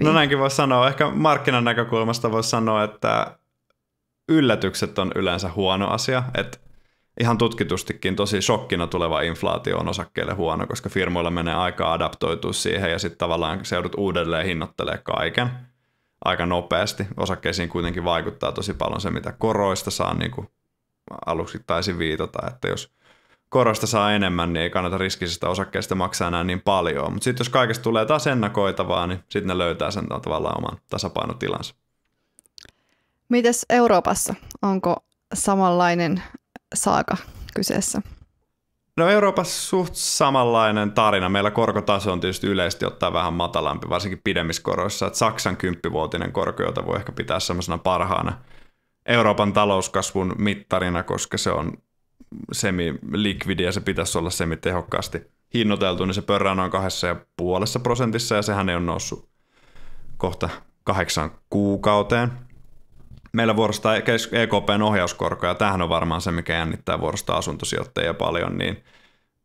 no näinkin voisi sanoa. Ehkä markkinan näkökulmasta voisi sanoa, että yllätykset on yleensä huono asia. Että ihan tutkitustikin tosi shokkina tuleva inflaatio on osakkeille huono, koska firmoilla menee aikaa adaptoitua siihen ja sitten tavallaan se joudut uudelleen hinnoittelee kaiken aika nopeasti. Osakkeisiin kuitenkin vaikuttaa tosi paljon se, mitä koroista saa niin kuin aluksi taisi viitata, että jos korosta saa enemmän, niin ei kannata riskisistä osakkeista maksaa enää niin paljon. Mutta sitten jos kaikesta tulee taas ennakoitavaa, niin sitten ne löytää sen tavallaan oman tasapainotilansa. Mites Euroopassa? Onko samanlainen saaka kyseessä? No Euroopassa suht samanlainen tarina. Meillä korkotaso on tietysti yleisesti ottaa vähän matalampi, varsinkin pidemmissä koroissa. Et Saksan kymppivuotinen korko, jota voi ehkä pitää semmoisena parhaana Euroopan talouskasvun mittarina, koska se on semi-likvidi ja se pitäisi olla semi-tehokkaasti hinnoiteltu, niin se pörrää noin kahdessa ja puolessa prosentissa ja sehän ei ole noussut kohta kahdeksan kuukauteen. Meillä vuorostaa EKPn ohjauskorko ja tämähän on varmaan se, mikä jännittää vuorostaa asuntosijoittajia paljon, niin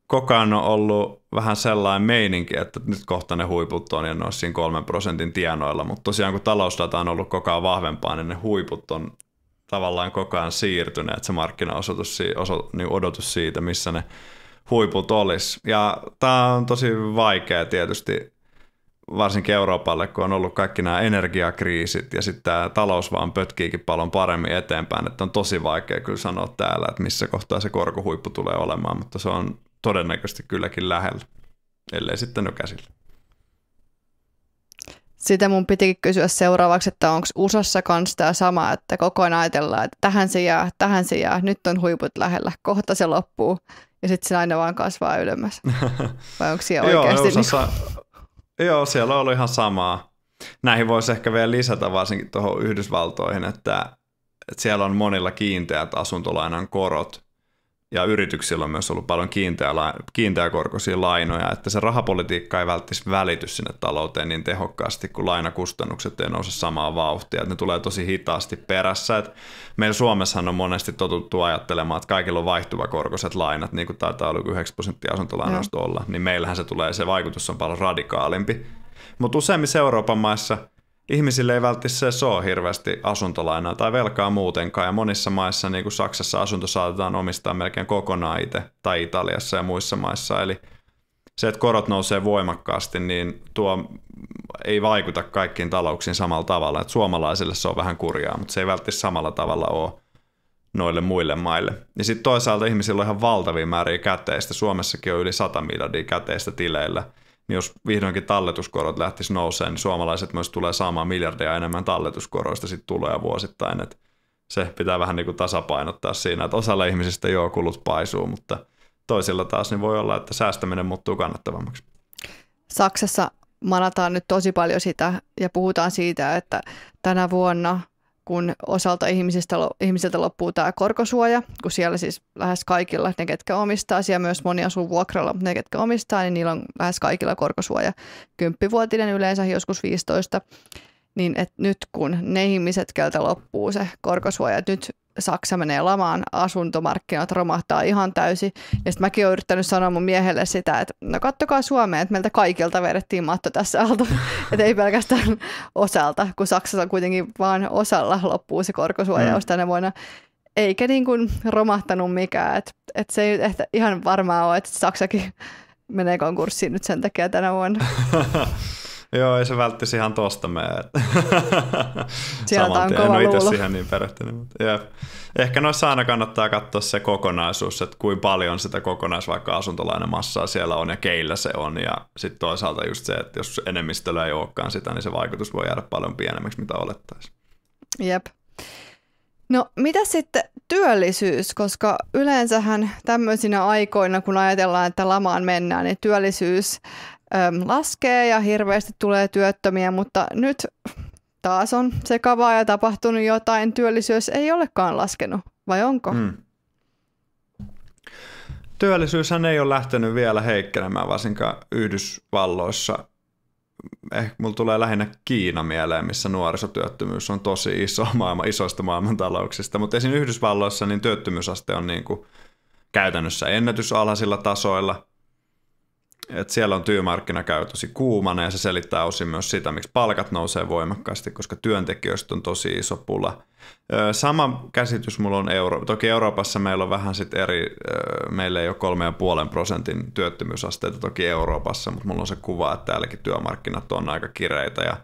koko ajan on ollut vähän sellainen meininki, että nyt kohta ne huiput on ja ne siinä kolmen prosentin tienoilla, mutta tosiaan kun talousdata on ollut koko ajan vahvempaa, niin ne huiput on tavallaan koko ajan siirtyneet, se markkinaosoitus, niin odotus siitä, missä ne huiput olisi. Ja tämä on tosi vaikea tietysti varsinkin Euroopalle, kun on ollut kaikki nämä energiakriisit ja sitten tämä talous vaan pötkiikin paljon paremmin eteenpäin, että on tosi vaikea kyllä sanoa täällä, että missä kohtaa se korkohuippu tulee olemaan, mutta se on todennäköisesti kylläkin lähellä, ellei sitten jo käsillä. Sitä mun pitikin kysyä seuraavaksi, että onko USAssa kanssa tämä sama, että koko ajan ajatellaan, että tähän se jää, tähän se jää, nyt on huiput lähellä, kohta se loppuu. Ja sitten se aina vaan kasvaa ylemmäs. Vai onko siellä oikeasti? joo, niin? USAssa, niin... joo, siellä on ihan samaa. Näihin voisi ehkä vielä lisätä varsinkin tuohon Yhdysvaltoihin, että, että siellä on monilla kiinteät asuntolainan korot, ja yrityksillä on myös ollut paljon kiinteä, kiinteäkorkoisia lainoja, että se rahapolitiikka ei välttis välity sinne talouteen niin tehokkaasti, kun lainakustannukset ei nouse samaa vauhtia, että ne tulee tosi hitaasti perässä. Että meillä Suomessahan on monesti totuttu ajattelemaan, että kaikilla on vaihtuva korkoiset lainat, niin kuin taitaa olla 9 prosenttia asuntolainoista olla, niin meillähän se tulee, se vaikutus on paljon radikaalimpi. Mutta useimmissa Euroopan maissa – ihmisille ei välttämättä se ole hirveästi asuntolainaa tai velkaa muutenkaan. Ja monissa maissa, niin kuin Saksassa, asunto saatetaan omistaa melkein kokonaan itse, tai Italiassa ja muissa maissa. Eli se, että korot nousee voimakkaasti, niin tuo ei vaikuta kaikkiin talouksiin samalla tavalla. Et suomalaisille se on vähän kurjaa, mutta se ei välttämättä samalla tavalla ole noille muille maille. Ja sitten toisaalta ihmisillä on ihan valtavia määriä käteistä. Suomessakin on yli 100 miljardia käteistä tileillä – niin jos vihdoinkin talletuskorot lähtisi nousemaan, niin suomalaiset myös tulee saamaan miljardeja enemmän talletuskoroista sit tuloja vuosittain. Et se pitää vähän niin kuin tasapainottaa siinä, että osalla ihmisistä joo kulut paisuu, mutta toisilla taas niin voi olla, että säästäminen muuttuu kannattavammaksi. Saksassa manataan nyt tosi paljon sitä ja puhutaan siitä, että tänä vuonna – kun osalta ihmisistä, ihmisiltä loppuu tämä korkosuoja, kun siellä siis lähes kaikilla, ne ketkä omistaa, siellä myös moni asuu vuokralla, mutta ne ketkä omistaa, niin niillä on lähes kaikilla korkosuoja. Kymppivuotinen yleensä, joskus 15. Niin et nyt kun ne ihmiset, keltä loppuu se korkosuoja, nyt Saksa menee lamaan, asuntomarkkinat romahtaa ihan täysin. Ja sitten mäkin olen yrittänyt sanoa mun miehelle sitä, että no kattokaa Suomeen, että meiltä kaikilta vedettiin matto tässä alta. että ei pelkästään osalta, kun Saksassa on kuitenkin vain osalla loppuu se korkosuojaus mm. tänä vuonna. Eikä niin kuin romahtanut mikään. Että et se ei ehkä ihan varmaa ole, että Saksakin menee konkurssiin nyt sen takia tänä vuonna. Joo, ei se välttisi ihan tosta mene. Sieltä on kova En itse siihen niin perehtynyt. Mutta jep. Ehkä noissa aina kannattaa katsoa se kokonaisuus, että kuinka paljon sitä kokonais vaikka massaa siellä on ja keillä se on. Ja sitten toisaalta just se, että jos enemmistöllä ei olekaan sitä, niin se vaikutus voi jäädä paljon pienemmäksi, mitä olettaisiin. Jep. No mitä sitten työllisyys, koska yleensähän tämmöisinä aikoina, kun ajatellaan, että lamaan mennään, niin työllisyys äm, laskee ja hirveästi tulee työttömiä, mutta nyt taas on sekavaa ja tapahtunut jotain, työllisyys ei olekaan laskenut, vai onko? Mm. Työllisyyshän ei ole lähtenyt vielä heikkenemään, varsinkaan Yhdysvalloissa. Ehkä mulla tulee lähinnä Kiina mieleen, missä nuorisotyöttömyys on tosi iso maailma, isoista maailmantalouksista, mutta esimerkiksi Yhdysvalloissa niin työttömyysaste on niin kuin käytännössä ennätysalaisilla tasoilla – että siellä on työmarkkina käy tosi kuumana ja se selittää osin myös sitä, miksi palkat nousee voimakkaasti, koska työntekijöistä on tosi iso pula. Sama käsitys mulla on Euro- toki Euroopassa meillä on vähän sit eri, meillä ei ole kolme ja puolen prosentin työttömyysasteita toki Euroopassa, mutta mulla on se kuva, että täälläkin työmarkkinat on aika kireitä ja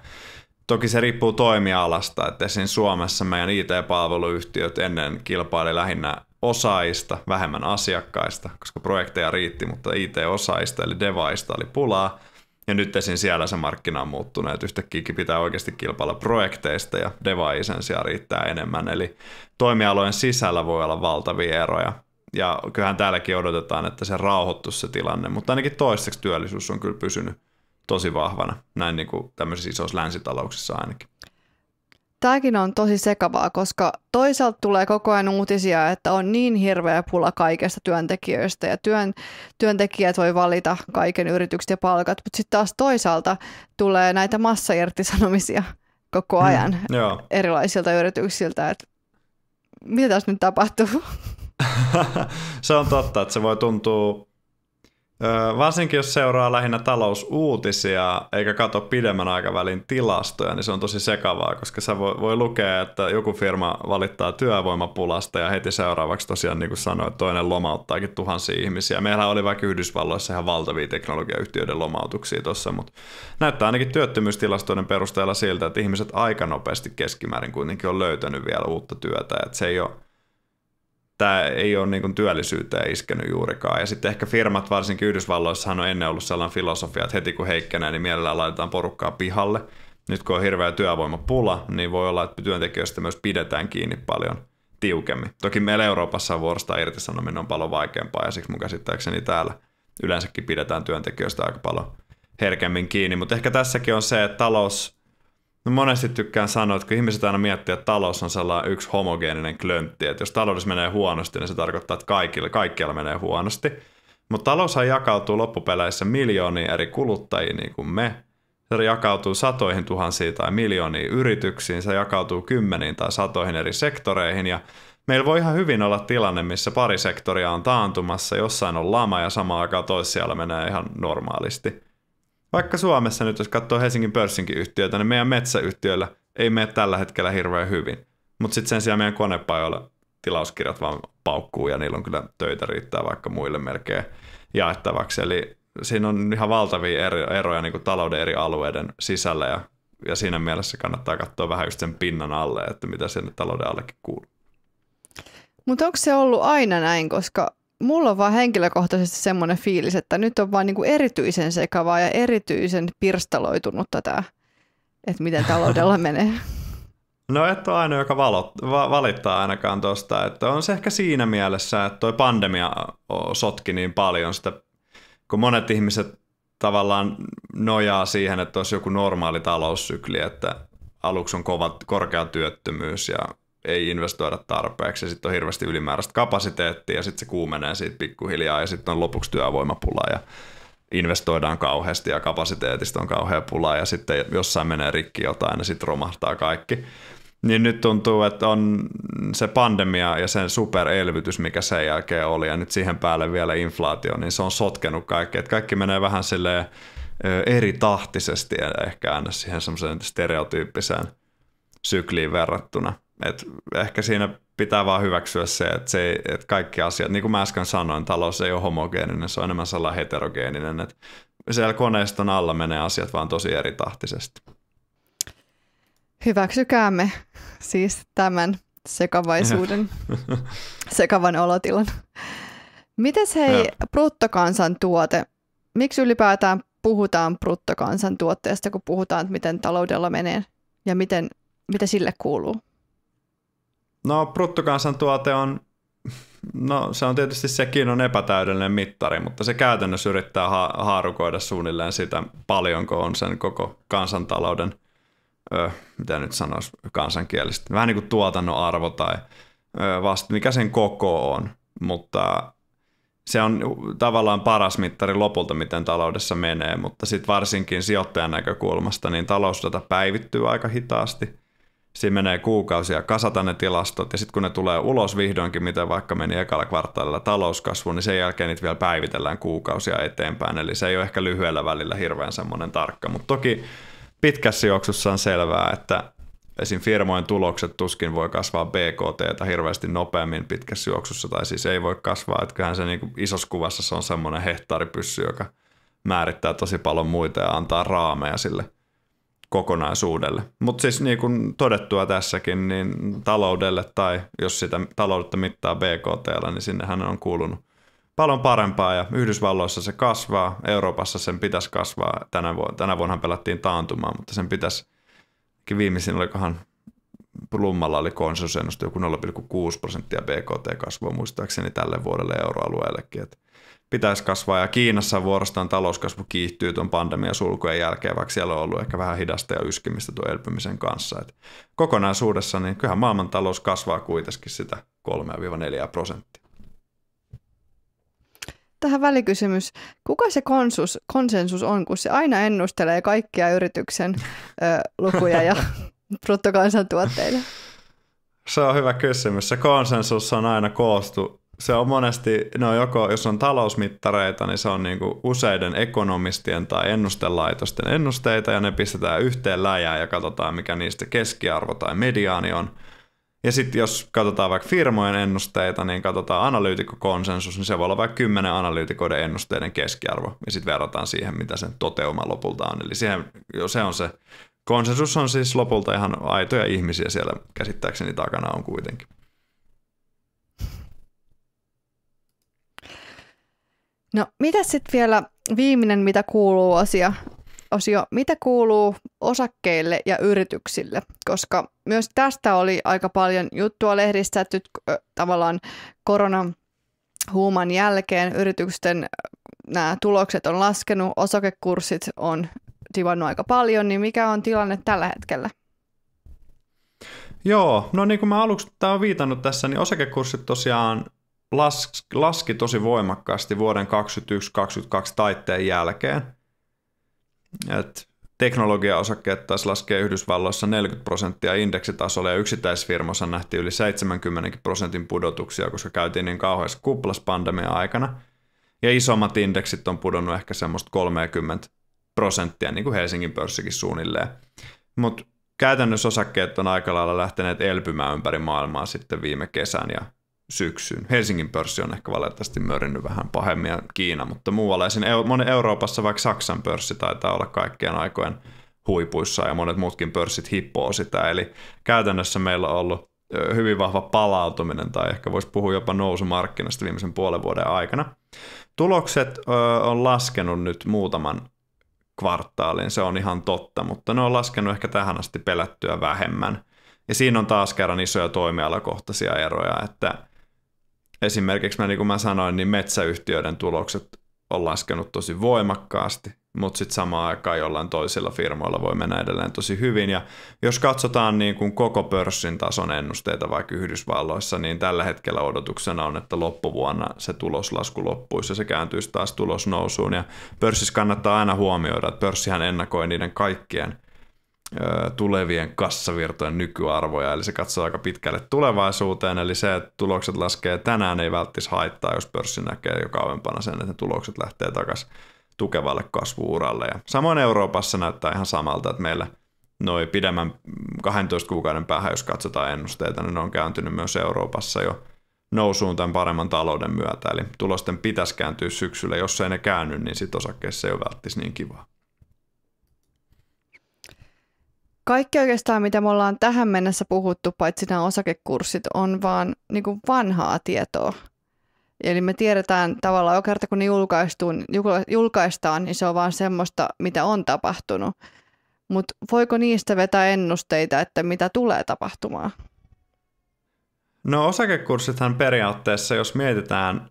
Toki se riippuu toimialasta, että esimerkiksi Suomessa meidän IT-palveluyhtiöt ennen kilpaili lähinnä osaista, vähemmän asiakkaista, koska projekteja riitti, mutta IT-osaista eli devaista oli pulaa. Ja nyt esiin siellä se markkina on muuttunut, että yhtäkkiä pitää oikeasti kilpailla projekteista ja devai sen sijaan riittää enemmän. Eli toimialojen sisällä voi olla valtavia eroja. Ja kyllähän täälläkin odotetaan, että se rauhoittuisi se tilanne, mutta ainakin toistaiseksi työllisyys on kyllä pysynyt tosi vahvana, näin niin kuin tämmöisissä isoissa länsitalouksissa ainakin tämäkin on tosi sekavaa, koska toisaalta tulee koko ajan uutisia, että on niin hirveä pula kaikesta työntekijöistä ja työn, työntekijät voi valita kaiken yritykset ja palkat, mutta sitten taas toisaalta tulee näitä massairtisanomisia koko hmm, ajan mm, joo. erilaisilta yrityksiltä, että mitä tässä nyt tapahtuu? se on totta, että se voi tuntua Varsinkin jos seuraa lähinnä talousuutisia eikä katso pidemmän aikavälin tilastoja, niin se on tosi sekavaa, koska sä voi, voi lukea, että joku firma valittaa työvoimapulasta ja heti seuraavaksi tosiaan, niin kuin sanoin toinen lomauttaakin tuhansia ihmisiä. Meillä oli vaikka Yhdysvalloissa ihan valtavia teknologiayhtiöiden lomautuksia tuossa, mutta näyttää ainakin työttömyystilastoiden perusteella siltä, että ihmiset aika nopeasti keskimäärin kuitenkin on löytänyt vielä uutta työtä, että se ei ole tämä ei ole niin työllisyyteen iskenyt juurikaan. Ja sitten ehkä firmat, varsinkin Yhdysvalloissahan on ennen ollut sellainen filosofia, että heti kun heikkenee, niin mielellään laitetaan porukkaa pihalle. Nyt kun on hirveä työvoimapula, niin voi olla, että työntekijöistä myös pidetään kiinni paljon tiukemmin. Toki meillä Euroopassa vuorosta irtisanominen on paljon vaikeampaa ja siksi mun käsittääkseni täällä yleensäkin pidetään työntekijöistä aika paljon herkemmin kiinni. Mutta ehkä tässäkin on se, että talous No monesti tykkään sanoa, että kun ihmiset aina miettii, että talous on sellainen yksi homogeeninen klöntti, että jos taloudessa menee huonosti, niin se tarkoittaa, että kaikille, kaikkialla menee huonosti. Mutta taloushan jakautuu loppupeleissä miljooniin eri kuluttajiin, niin kuin me. Se jakautuu satoihin tuhansiin tai miljooniin yrityksiin, se jakautuu kymmeniin tai satoihin eri sektoreihin ja Meillä voi ihan hyvin olla tilanne, missä pari sektoria on taantumassa, jossain on lama ja samaan aikaan toissijalle menee ihan normaalisti. Vaikka Suomessa nyt, jos katsoo Helsingin pörssinkin yhtiöitä, niin meidän metsäyhtiöillä ei mene tällä hetkellä hirveän hyvin. Mutta sitten sen sijaan meidän konepajoilla tilauskirjat vaan paukkuu ja niillä on kyllä töitä riittää vaikka muille melkein jaettavaksi. Eli siinä on ihan valtavia eri, eroja niin kuin talouden eri alueiden sisällä ja, ja siinä mielessä kannattaa katsoa vähän just sen pinnan alle, että mitä sinne talouden allekin kuuluu. Mutta onko se ollut aina näin, koska mulla on vaan henkilökohtaisesti semmoinen fiilis, että nyt on vaan niinku erityisen sekavaa ja erityisen pirstaloitunut tätä, että miten taloudella menee. No et ole aina, joka valot, va- valittaa ainakaan tuosta, että on se ehkä siinä mielessä, että toi pandemia sotki niin paljon sitä, kun monet ihmiset tavallaan nojaa siihen, että olisi joku normaali taloussykli, että aluksi on kova, korkea työttömyys ja ei investoida tarpeeksi, sitten on hirveästi ylimääräistä kapasiteettia, ja sitten se kuumenee siitä pikkuhiljaa, ja sitten on lopuksi työvoimapula, ja investoidaan kauheasti, ja kapasiteetista on kauhea pula, ja sitten jossain menee rikki jotain, ja sitten romahtaa kaikki. Niin nyt tuntuu, että on se pandemia ja sen superelvytys, mikä sen jälkeen oli, ja nyt siihen päälle vielä inflaatio, niin se on sotkenut kaikki. Että kaikki menee vähän silleen eri tahtisesti ehkä aina siihen semmoiseen stereotyyppiseen sykliin verrattuna. Et ehkä siinä pitää vaan hyväksyä se, että, se, et kaikki asiat, niin kuin mä äsken sanoin, talous ei ole homogeeninen, se on enemmän sellainen heterogeeninen, että siellä koneiston alla menee asiat vaan tosi eri tahtisesti. Hyväksykäämme siis tämän sekavaisuuden, sekavan olotilan. Mites hei, ja. bruttokansantuote, miksi ylipäätään puhutaan bruttokansantuotteesta, kun puhutaan, että miten taloudella menee ja miten, mitä sille kuuluu? No bruttokansantuote on, no se on tietysti sekin on epätäydellinen mittari, mutta se käytännössä yrittää ha- haarukoida suunnilleen sitä, paljonko on sen koko kansantalouden, ö, mitä nyt sanoisi kansankielistä. vähän niin kuin tuotannon arvo tai ö, vasta, mikä sen koko on, mutta se on tavallaan paras mittari lopulta, miten taloudessa menee, mutta sitten varsinkin sijoittajan näkökulmasta, niin talousdata päivittyy aika hitaasti – siinä menee kuukausia kasata ne tilastot, ja sitten kun ne tulee ulos vihdoinkin, mitä vaikka meni ekalla kvartaalilla talouskasvu, niin sen jälkeen niitä vielä päivitellään kuukausia eteenpäin, eli se ei ole ehkä lyhyellä välillä hirveän semmoinen tarkka, mutta toki pitkässä juoksussa on selvää, että esim. firmojen tulokset tuskin voi kasvaa BKT hirveästi nopeammin pitkässä juoksussa, tai siis ei voi kasvaa, että kyllähän se niin isossa kuvassa se on semmoinen hehtaaripyssy, joka määrittää tosi paljon muita ja antaa raameja sille – kokonaisuudelle. Mutta siis niin kuin todettua tässäkin, niin taloudelle tai jos sitä taloudetta mittaa BKT, niin sinne hän on kuulunut paljon parempaa ja Yhdysvalloissa se kasvaa, Euroopassa sen pitäisi kasvaa. Tänä, vu- tänä vuonna pelattiin taantumaan, mutta sen pitäisi, viimeisin olikohan Plummalla oli konsensusennusta joku 0,6 prosenttia BKT-kasvua muistaakseni tälle vuodelle euroalueellekin. Että pitäisi kasvaa. Ja Kiinassa vuorostaan talouskasvu kiihtyy tuon pandemian sulkujen jälkeen, vaikka siellä on ollut ehkä vähän hidasta ja yskimistä tuon elpymisen kanssa. Et kokonaisuudessa niin kyllähän maailmantalous kasvaa kuitenkin sitä 3-4 prosenttia. Tähän välikysymys. Kuka se konsus, konsensus on, kun se aina ennustelee kaikkia yrityksen ö, lukuja ja bruttokansantuotteita? Se on hyvä kysymys. Se konsensus on aina koostu se on monesti, no joko jos on talousmittareita, niin se on niinku useiden ekonomistien tai ennustelaitosten ennusteita ja ne pistetään yhteen läjään ja katsotaan mikä niistä keskiarvo tai mediaani on. Ja sitten jos katsotaan vaikka firmojen ennusteita, niin katsotaan analyytikkokonsensus, niin se voi olla vaikka kymmenen analyytikoiden ennusteiden keskiarvo ja sitten verrataan siihen, mitä sen toteuma lopulta on. Eli siihen, se on se konsensus on siis lopulta ihan aitoja ihmisiä siellä käsittääkseni takana on kuitenkin. No, mitä sitten vielä viimeinen, mitä kuuluu asia? Osio, mitä kuuluu osakkeille ja yrityksille? Koska myös tästä oli aika paljon juttua lehdissä, että nyt tavallaan koronahuuman jälkeen yritysten nämä tulokset on laskenut, osakekurssit on tivannut aika paljon, niin mikä on tilanne tällä hetkellä? Joo, no niin kuin mä aluksi tämä on viitannut tässä, niin osakekurssit tosiaan las, laski tosi voimakkaasti vuoden 2021-2022 taitteen jälkeen. Et teknologiaosakkeet taas laskee Yhdysvalloissa 40 prosenttia indeksitasolla ja yksittäisfirmoissa nähtiin yli 70 prosentin pudotuksia, koska käytiin niin kauheassa kuplas pandemian aikana. Ja isommat indeksit on pudonnut ehkä semmoista 30 prosenttia, niin kuin Helsingin pörssikin suunnilleen. Mutta käytännössä osakkeet on aika lailla lähteneet elpymään ympäri maailmaa sitten viime kesän ja syksyyn. Helsingin pörssi on ehkä valitettavasti mörinnyt vähän pahemmin ja Kiina, mutta muualla. Esim. monen Euroopassa vaikka Saksan pörssi taitaa olla kaikkien aikojen huipuissa ja monet muutkin pörssit hippoo sitä. Eli käytännössä meillä on ollut hyvin vahva palautuminen tai ehkä voisi puhua jopa nousumarkkinasta viimeisen puolen vuoden aikana. Tulokset on laskenut nyt muutaman kvartaalin, se on ihan totta, mutta ne on laskenut ehkä tähän asti pelättyä vähemmän. Ja siinä on taas kerran isoja toimialakohtaisia eroja, että esimerkiksi mä, niin kuin mä sanoin, niin metsäyhtiöiden tulokset on laskenut tosi voimakkaasti, mutta sitten samaan aikaan jollain toisilla firmoilla voi mennä edelleen tosi hyvin. Ja jos katsotaan niin kuin koko pörssin tason ennusteita vaikka Yhdysvalloissa, niin tällä hetkellä odotuksena on, että loppuvuonna se tuloslasku loppuisi ja se kääntyisi taas tulosnousuun. Ja pörssissä kannattaa aina huomioida, että pörssihän ennakoi niiden kaikkien – tulevien kassavirtojen nykyarvoja, eli se katsoo aika pitkälle tulevaisuuteen, eli se, että tulokset laskee tänään ei välttis haittaa, jos pörssi näkee jo kauempana sen, että ne tulokset lähtee takaisin tukevalle kasvuuralle. Ja samoin Euroopassa näyttää ihan samalta, että meillä noin pidemmän 12 kuukauden päähän, jos katsotaan ennusteita, niin ne on kääntynyt myös Euroopassa jo nousuun tämän paremman talouden myötä, eli tulosten pitäisi kääntyä syksyllä, jos ei ne käänny, niin sitten osakkeessa ei ole välttis niin kivaa. kaikki oikeastaan, mitä me ollaan tähän mennessä puhuttu, paitsi nämä osakekurssit, on vaan niin kuin vanhaa tietoa. Eli me tiedetään tavallaan joka kerta, kun ne julkaistaan, niin se on vaan semmoista, mitä on tapahtunut. Mutta voiko niistä vetää ennusteita, että mitä tulee tapahtumaan? No osakekurssithan periaatteessa, jos mietitään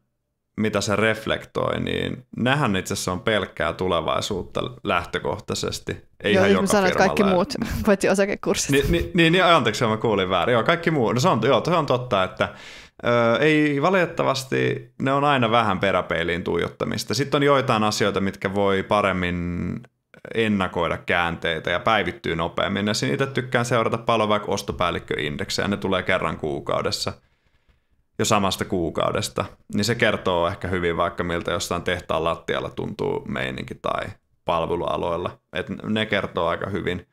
mitä se reflektoi, niin nähän itse asiassa on pelkkää tulevaisuutta lähtökohtaisesti. Ei joo, ihan siis joka että kaikki muut, paitsi osakekurssit. Niin, niin, niin, anteeksi, mä kuulin väärin. Joo, kaikki muut. No se on, joo, se on totta, että ö, ei valitettavasti, ne on aina vähän peräpeiliin tuijottamista. Sitten on joitain asioita, mitkä voi paremmin ennakoida käänteitä ja päivittyy nopeammin. Ja siinä itse tykkään seurata paljon vaikka ostopäällikköindeksejä, ne tulee kerran kuukaudessa – jo samasta kuukaudesta, niin se kertoo ehkä hyvin vaikka miltä jossain tehtaan lattialla tuntuu meininki tai palvelualoilla. Et ne kertoo aika hyvin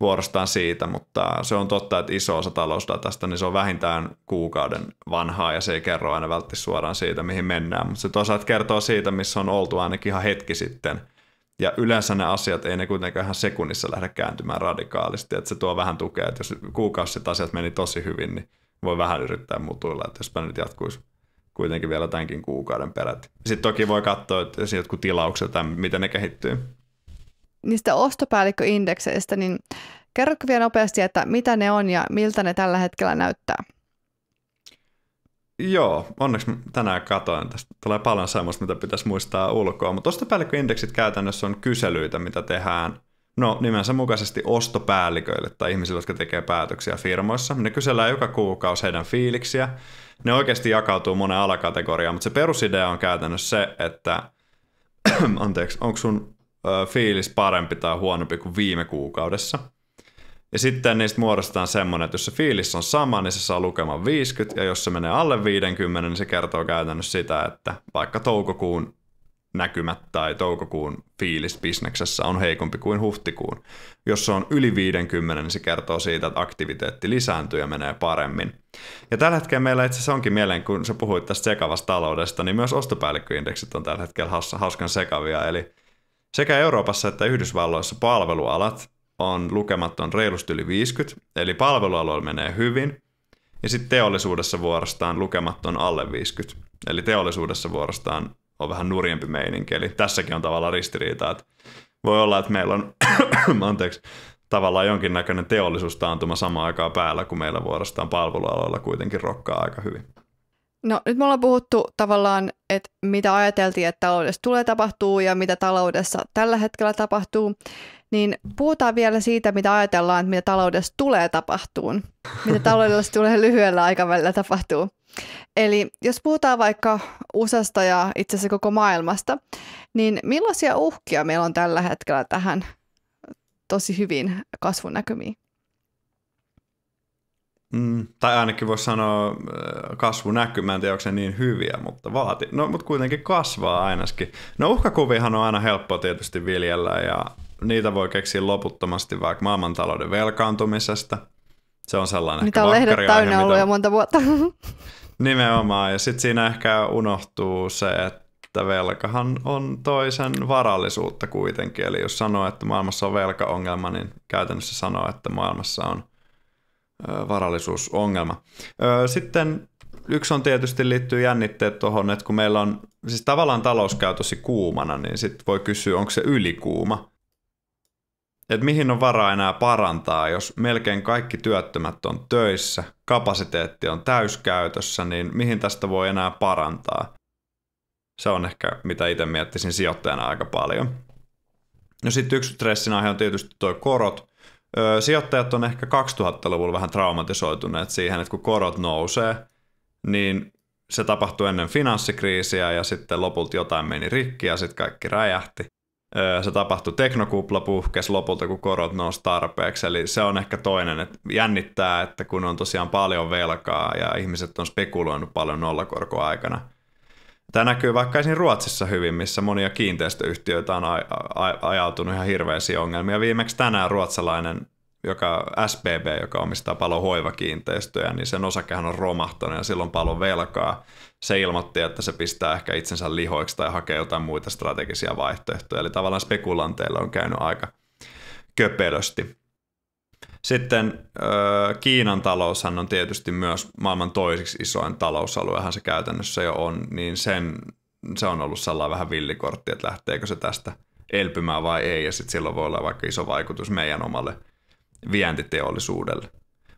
vuorostaan siitä, mutta se on totta, että iso osa talousdatasta, niin se on vähintään kuukauden vanhaa ja se ei kerro aina välttämättä suoraan siitä, mihin mennään, mutta se toisaalta kertoo siitä, missä on oltu ainakin ihan hetki sitten. Ja yleensä ne asiat ei ne kuitenkaan ihan sekunnissa lähde kääntymään radikaalisti, että se tuo vähän tukea, että jos kuukausi asiat meni tosi hyvin, niin voi vähän yrittää mutuilla, että jos nyt jatkuisi kuitenkin vielä tämänkin kuukauden perät. Sitten toki voi katsoa, että jos jotkut tilaukset tai miten ne kehittyy. Niistä ostopäällikköindekseistä, niin kerrotko vielä nopeasti, että mitä ne on ja miltä ne tällä hetkellä näyttää? Joo, onneksi tänään katoin. Tästä tulee paljon semmoista, mitä pitäisi muistaa ulkoa. Mutta ostopäällikköindeksit käytännössä on kyselyitä, mitä tehdään No nimensä mukaisesti ostopäälliköille tai ihmisille, jotka tekee päätöksiä firmoissa. Ne kysellään joka kuukausi heidän fiiliksiä. Ne oikeasti jakautuu monen alakategoriaan, mutta se perusidea on käytännössä se, että anteeksi, onko sun ö, fiilis parempi tai huonompi kuin viime kuukaudessa. Ja sitten niistä muodostetaan semmoinen, että jos se fiilis on sama, niin se saa lukemaan 50, ja jos se menee alle 50, niin se kertoo käytännössä sitä, että vaikka toukokuun näkymät tai toukokuun fiilis bisneksessä on heikompi kuin huhtikuun. Jos se on yli 50, niin se kertoo siitä, että aktiviteetti lisääntyy ja menee paremmin. Ja tällä hetkellä meillä itse asiassa onkin mieleen, kun sä puhuit tästä sekavasta taloudesta, niin myös ostopäällikköindeksit on tällä hetkellä hauskan sekavia. Eli sekä Euroopassa että Yhdysvalloissa palvelualat on lukemat on reilusti yli 50, eli palvelualoilla menee hyvin, ja sitten teollisuudessa vuorostaan lukemat on alle 50. Eli teollisuudessa vuorostaan on vähän nurjempi meininki. Eli tässäkin on tavallaan ristiriita, että voi olla, että meillä on, anteeksi, tavallaan jonkinnäköinen teollisuustaantuma samaan aikaan päällä, kun meillä vuorostaan palvelualoilla kuitenkin rokkaa aika hyvin. No nyt me ollaan puhuttu tavallaan, että mitä ajateltiin, että taloudessa tulee tapahtuu ja mitä taloudessa tällä hetkellä tapahtuu, niin puhutaan vielä siitä, mitä ajatellaan, että mitä taloudessa tulee tapahtuun, mitä taloudessa tulee lyhyellä aikavälillä tapahtuu. Eli jos puhutaan vaikka USAsta ja itse asiassa koko maailmasta, niin millaisia uhkia meillä on tällä hetkellä tähän tosi hyvin näkymiin? Mm, tai ainakin voisi sanoa äh, kasvunäkymä, en tiedä onko se niin hyviä, mutta vaati. No, mutta kuitenkin kasvaa ainakin. No uhkakuvihan on aina helppo tietysti viljellä ja niitä voi keksiä loputtomasti vaikka maailmantalouden velkaantumisesta. Se on sellainen Mitä on lehdet täynnä ollut mitä... jo monta vuotta. Nimenomaan, ja sitten siinä ehkä unohtuu se, että velkahan on toisen varallisuutta kuitenkin. Eli jos sanoo, että maailmassa on velkaongelma, niin käytännössä sanoo, että maailmassa on varallisuusongelma. Sitten yksi on tietysti liittyy jännitteet tuohon, että kun meillä on siis tavallaan talouskäytösi kuumana, niin sitten voi kysyä, onko se ylikuuma että mihin on varaa enää parantaa, jos melkein kaikki työttömät on töissä, kapasiteetti on täyskäytössä, niin mihin tästä voi enää parantaa? Se on ehkä, mitä itse miettisin sijoittajana aika paljon. No sitten yksi stressin aihe on tietysti tuo korot. Öö, sijoittajat on ehkä 2000-luvulla vähän traumatisoituneet siihen, että kun korot nousee, niin se tapahtui ennen finanssikriisiä ja sitten lopulta jotain meni rikki ja sitten kaikki räjähti se tapahtui, teknokupla puhkes lopulta, kun korot nousi tarpeeksi, eli se on ehkä toinen, että jännittää, että kun on tosiaan paljon velkaa ja ihmiset on spekuloinut paljon nollakorkoa aikana. Tämä näkyy vaikka esim. Ruotsissa hyvin, missä monia kiinteistöyhtiöitä on ajautunut ihan hirveisiin ongelmia. Viimeksi tänään ruotsalainen, joka SBB, joka omistaa paljon hoivakiinteistöjä, niin sen osakehan on romahtanut ja silloin palo velkaa se ilmoitti, että se pistää ehkä itsensä lihoiksi tai hakee jotain muita strategisia vaihtoehtoja. Eli tavallaan spekulanteilla on käynyt aika köpelösti. Sitten Kiinan taloushan on tietysti myös maailman toiseksi isoin talousaluehan se käytännössä jo on, niin sen, se on ollut sellainen vähän villikortti, että lähteekö se tästä elpymään vai ei, ja sitten silloin voi olla vaikka iso vaikutus meidän omalle vientiteollisuudelle.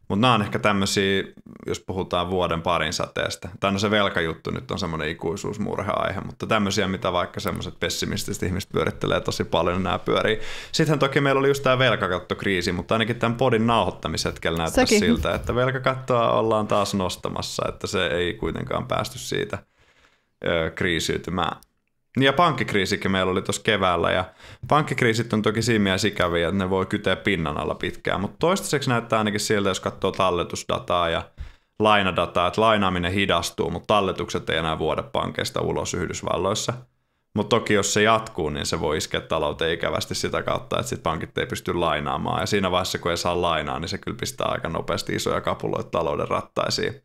Mutta nämä on ehkä tämmöisiä, jos puhutaan vuoden parin sateesta. Tämä on no se velkajuttu, nyt on semmoinen ikuisuusmurheaihe, mutta tämmöisiä, mitä vaikka semmoiset pessimistiset ihmiset pyörittelee tosi paljon, nämä pyörii. Sittenhän toki meillä oli just tämä velkakattokriisi, mutta ainakin tämän podin nauhoittamishetkellä näyttää siltä, että velkakattoa ollaan taas nostamassa, että se ei kuitenkaan päästy siitä ö, kriisiytymään. Niin ja pankkikriisikin meillä oli tuossa keväällä ja pankkikriisit on toki siinä mielessä ikäviä, että ne voi kyteä pinnan alla pitkään, mutta toistaiseksi näyttää ainakin siltä, jos katsoo talletusdataa ja lainadataa, että lainaaminen hidastuu, mutta talletukset ei enää vuoda pankeista ulos Yhdysvalloissa. Mutta toki jos se jatkuu, niin se voi iskeä talouteen ikävästi sitä kautta, että sit pankit ei pysty lainaamaan. Ja siinä vaiheessa, kun ei saa lainaa, niin se kyllä pistää aika nopeasti isoja kapuloita talouden rattaisiin.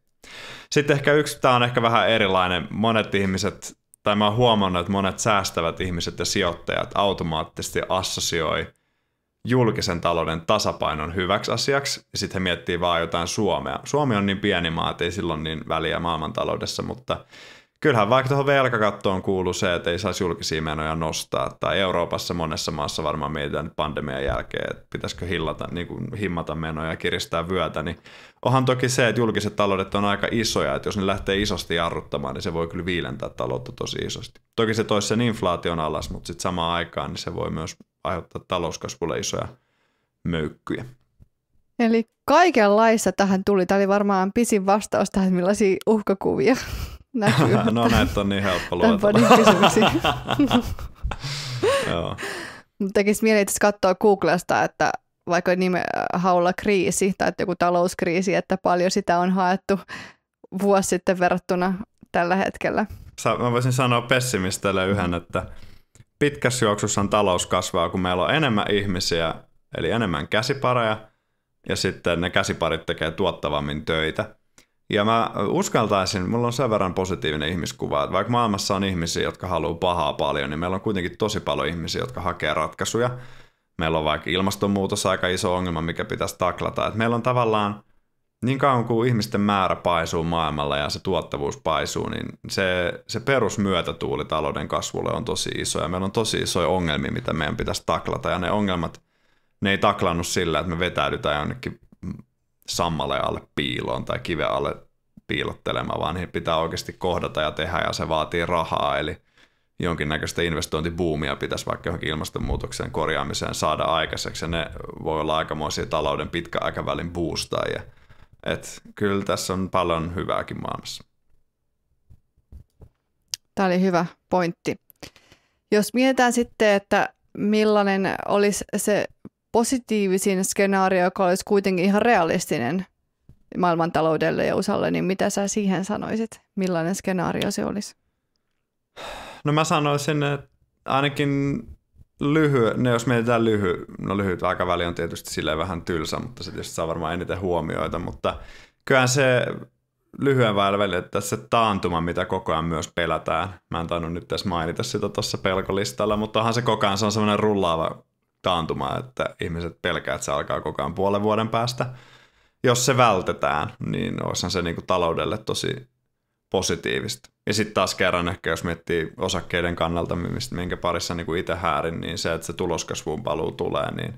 Sitten ehkä yksi, tämä on ehkä vähän erilainen. Monet ihmiset tai mä oon huomannut, että monet säästävät ihmiset ja sijoittajat automaattisesti assosioi julkisen talouden tasapainon hyväksi asiaksi, ja sitten he miettii vaan jotain Suomea. Suomi on niin pieni maa, että ei silloin niin väliä maailmantaloudessa, mutta kyllähän vaikka tuohon velkakattoon kuuluu se, että ei saisi julkisia menoja nostaa, tai Euroopassa monessa maassa varmaan mietitään pandemian jälkeen, että pitäisikö hillata, niin kuin himmata menoja ja kiristää vyötä, niin onhan toki se, että julkiset taloudet on aika isoja, että jos ne lähtee isosti jarruttamaan, niin se voi kyllä viilentää taloutta tosi isosti. Toki se toisi sen inflaation alas, mutta sitten samaan aikaan niin se voi myös aiheuttaa talouskasvulle isoja möykkyjä. Eli kaikenlaista tähän tuli. Tämä oli varmaan pisin vastaus tähän, millaisia uhkakuvia näkyy. no näitä on niin helppo luotella. Joo. Tekisi mieli itse katsoa Googlesta, että vaikka nime, haulla kriisi tai joku talouskriisi, että paljon sitä on haettu vuosi sitten verrattuna tällä hetkellä. Mä voisin sanoa pessimistille yhden, että pitkässä juoksussa talous kasvaa, kun meillä on enemmän ihmisiä, eli enemmän käsipareja, ja sitten ne käsiparit tekee tuottavammin töitä. Ja mä uskaltaisin, mulla on sen verran positiivinen ihmiskuva, että vaikka maailmassa on ihmisiä, jotka haluaa pahaa paljon, niin meillä on kuitenkin tosi paljon ihmisiä, jotka hakee ratkaisuja. Meillä on vaikka ilmastonmuutos aika iso ongelma, mikä pitäisi taklata. Et meillä on tavallaan niin kauan kuin ihmisten määrä paisuu maailmalla ja se tuottavuus paisuu, niin se, se perusmyötätuuli talouden kasvulle on tosi iso ja meillä on tosi isoja ongelmia, mitä meidän pitäisi taklata ja ne ongelmat, ne ei taklannut sillä, että me vetäydytään jonnekin sammalle alle piiloon tai kive alle piilottelemaan, vaan niitä pitää oikeasti kohdata ja tehdä ja se vaatii rahaa, eli – jonkinnäköistä investointibuumia pitäisi vaikka johonkin ilmastonmuutoksen korjaamiseen saada aikaiseksi, ja ne voi olla aikamoisia talouden pitkäaikavälin boostaajia. Et kyllä tässä on paljon hyvääkin maailmassa. Tämä oli hyvä pointti. Jos mietitään sitten, että millainen olisi se positiivisin skenaario, joka olisi kuitenkin ihan realistinen maailmantaloudelle ja USAlle, niin mitä sä siihen sanoisit? Millainen skenaario se olisi? No mä sanoisin, että ainakin lyhy, ne jos mietitään lyhy, no lyhyt aikaväli on tietysti silleen vähän tylsä, mutta se tietysti saa varmaan eniten huomioita, mutta kyllähän se lyhyen välillä että se taantuma, mitä koko ajan myös pelätään. Mä en tainnut nyt tässä mainita sitä tuossa pelkolistalla, mutta onhan se koko ajan se on sellainen rullaava taantuma, että ihmiset pelkää, että se alkaa koko ajan puolen vuoden päästä. Jos se vältetään, niin olisihan se niinku taloudelle tosi positiivista. Ja sitten taas kerran ehkä, jos miettii osakkeiden kannalta, minkä parissa niin itse häärin, niin se, että se tuloskasvuun paluu tulee, niin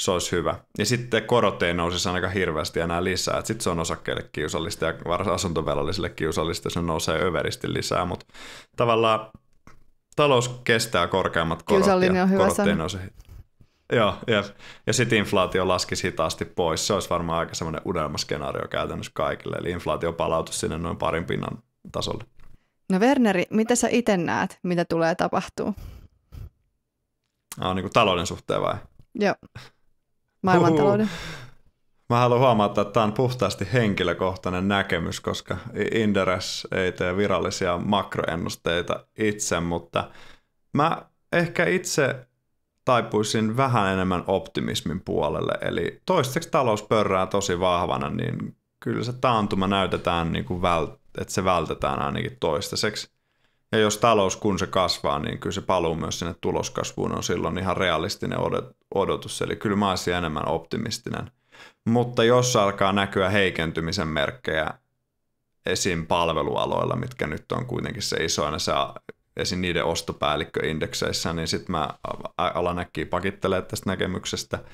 se olisi hyvä. Ja sitten korot ei nousisi ainakaan hirveästi enää lisää. Sitten se on osakkeille kiusallista ja varsinkin asuntovelallisille kiusallista, se nousee överisti lisää, mutta tavallaan talous kestää korkeammat korot Kiusallinen ja on hyvä korot sana. ei nouse. Joo, jep. ja sitten inflaatio laskisi hitaasti pois. Se olisi varmaan aika semmoinen unelmaskenaario käytännössä kaikille. Eli inflaatio palautuisi sinne noin parin pinnan tasolle. No Werneri, mitä sä itse näet, mitä tulee tapahtuu? Ah, niin kuin talouden suhteen vai? Joo. Maailmantalouden. talouden. Uhuh. Mä haluan huomauttaa, että tämä on puhtaasti henkilökohtainen näkemys, koska Inderes ei tee virallisia makroennusteita itse, mutta mä ehkä itse taipuisin vähän enemmän optimismin puolelle. Eli toistaiseksi talous pörrää tosi vahvana, niin kyllä se taantuma näytetään niin kuin vält- että se vältetään ainakin toistaiseksi. Ja jos talous, kun se kasvaa, niin kyllä se paluu myös sinne tuloskasvuun on silloin ihan realistinen odotus. Eli kyllä mä olisin enemmän optimistinen. Mutta jos alkaa näkyä heikentymisen merkkejä esim. palvelualoilla, mitkä nyt on kuitenkin se isoina, se esim. niiden ostopäällikköindekseissä, niin sitten mä alan näkkiä pakittelee tästä näkemyksestä –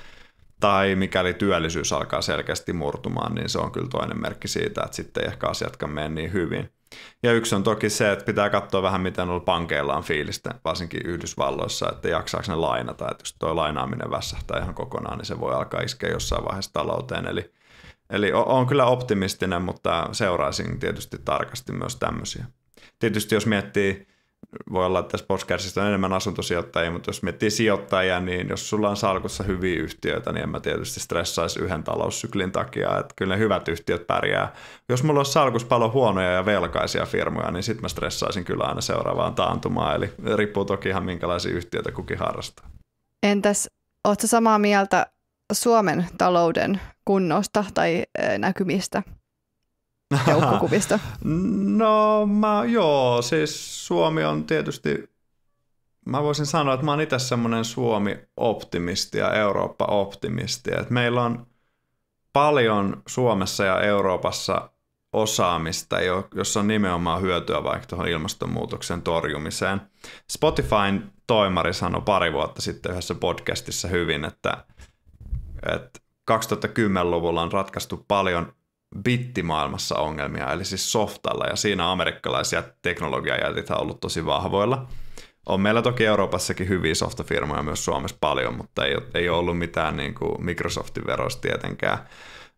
tai mikäli työllisyys alkaa selkeästi murtumaan, niin se on kyllä toinen merkki siitä, että sitten ei ehkä asiatkaan mene niin hyvin. Ja yksi on toki se, että pitää katsoa vähän, miten on pankeillaan fiilistä, varsinkin Yhdysvalloissa, että jaksaako ne lainata. Että jos tuo lainaaminen väsähtää ihan kokonaan, niin se voi alkaa iskeä jossain vaiheessa talouteen. Eli, eli on kyllä optimistinen, mutta seuraisin tietysti tarkasti myös tämmöisiä. Tietysti jos miettii voi olla, että tässä podcastissa on enemmän asuntosijoittajia, mutta jos miettii sijoittajia, niin jos sulla on salkussa hyviä yhtiöitä, niin en mä tietysti stressaisi yhden taloussyklin takia, että kyllä ne hyvät yhtiöt pärjää. Jos mulla olisi salkussa paljon huonoja ja velkaisia firmoja, niin sitten mä stressaisin kyllä aina seuraavaan taantumaan, eli riippuu toki ihan minkälaisia yhtiöitä kukin harrastaa. Entäs, ootko samaa mieltä Suomen talouden kunnosta tai eh, näkymistä? joukkokuvista? no mä, joo, siis Suomi on tietysti, mä voisin sanoa, että mä oon itse semmoinen Suomi-optimisti ja Eurooppa-optimisti. Et meillä on paljon Suomessa ja Euroopassa osaamista, jossa on nimenomaan hyötyä vaikka tuohon ilmastonmuutoksen torjumiseen. Spotifyn toimari sanoi pari vuotta sitten yhdessä podcastissa hyvin, että, että 2010-luvulla on ratkaistu paljon bittimaailmassa ongelmia, eli siis softalla, ja siinä amerikkalaisia teknologiajätit on ollut tosi vahvoilla. On meillä toki Euroopassakin hyviä softafirmoja myös Suomessa paljon, mutta ei, ei ole ollut mitään niin kuin Microsoftin verosta tietenkään.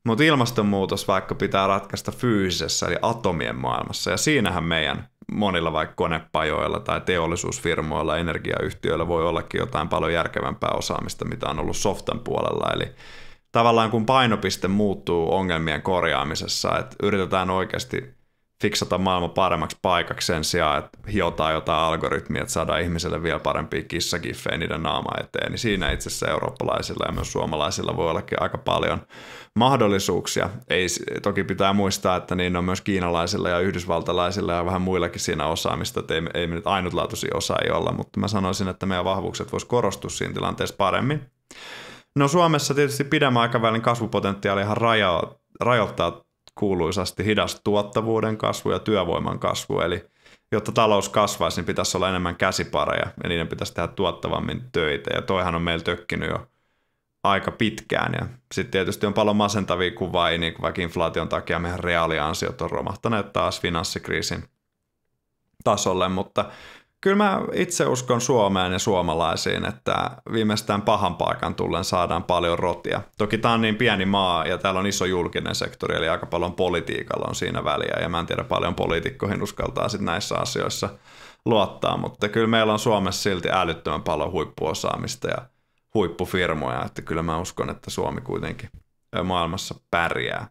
Mutta ilmastonmuutos vaikka pitää ratkaista fyysisessä eli atomien maailmassa ja siinähän meidän monilla vaikka konepajoilla tai teollisuusfirmoilla, energiayhtiöillä voi ollakin jotain paljon järkevämpää osaamista, mitä on ollut softan puolella. Eli tavallaan kun painopiste muuttuu ongelmien korjaamisessa, että yritetään oikeasti fiksata maailma paremmaksi paikaksi sen sijaan, että hiotaan jotain algoritmia, että saadaan ihmiselle vielä parempia kissakiffejä niiden naama eteen, niin siinä itse asiassa eurooppalaisilla ja myös suomalaisilla voi ollakin aika paljon mahdollisuuksia. Ei, toki pitää muistaa, että niin on myös kiinalaisilla ja yhdysvaltalaisilla ja vähän muillakin siinä osaamista, että ei, ei me nyt ainutlaatuisia osaajia olla, mutta mä sanoisin, että meidän vahvuukset voisi korostua siinä tilanteessa paremmin. No Suomessa tietysti pidemmän aikavälin kasvupotentiaali ihan rajo, rajoittaa kuuluisasti hidas tuottavuuden kasvu ja työvoiman kasvu, eli jotta talous kasvaisi, niin pitäisi olla enemmän käsipareja ja niiden pitäisi tehdä tuottavammin töitä ja toihan on meillä tökkinyt jo aika pitkään. Ja sitten tietysti on paljon masentavia kuvaa, niin kuin vaikka inflaation takia meidän reaaliansiot on romahtaneet taas finanssikriisin tasolle, mutta Kyllä mä itse uskon Suomeen ja suomalaisiin, että viimeistään pahan paikan tullen saadaan paljon rotia. Toki tämä on niin pieni maa ja täällä on iso julkinen sektori, eli aika paljon politiikalla on siinä väliä, ja mä en tiedä paljon poliitikkoihin uskaltaa sit näissä asioissa luottaa, mutta kyllä meillä on Suomessa silti älyttömän paljon huippuosaamista ja huippufirmoja, että kyllä mä uskon, että Suomi kuitenkin maailmassa pärjää.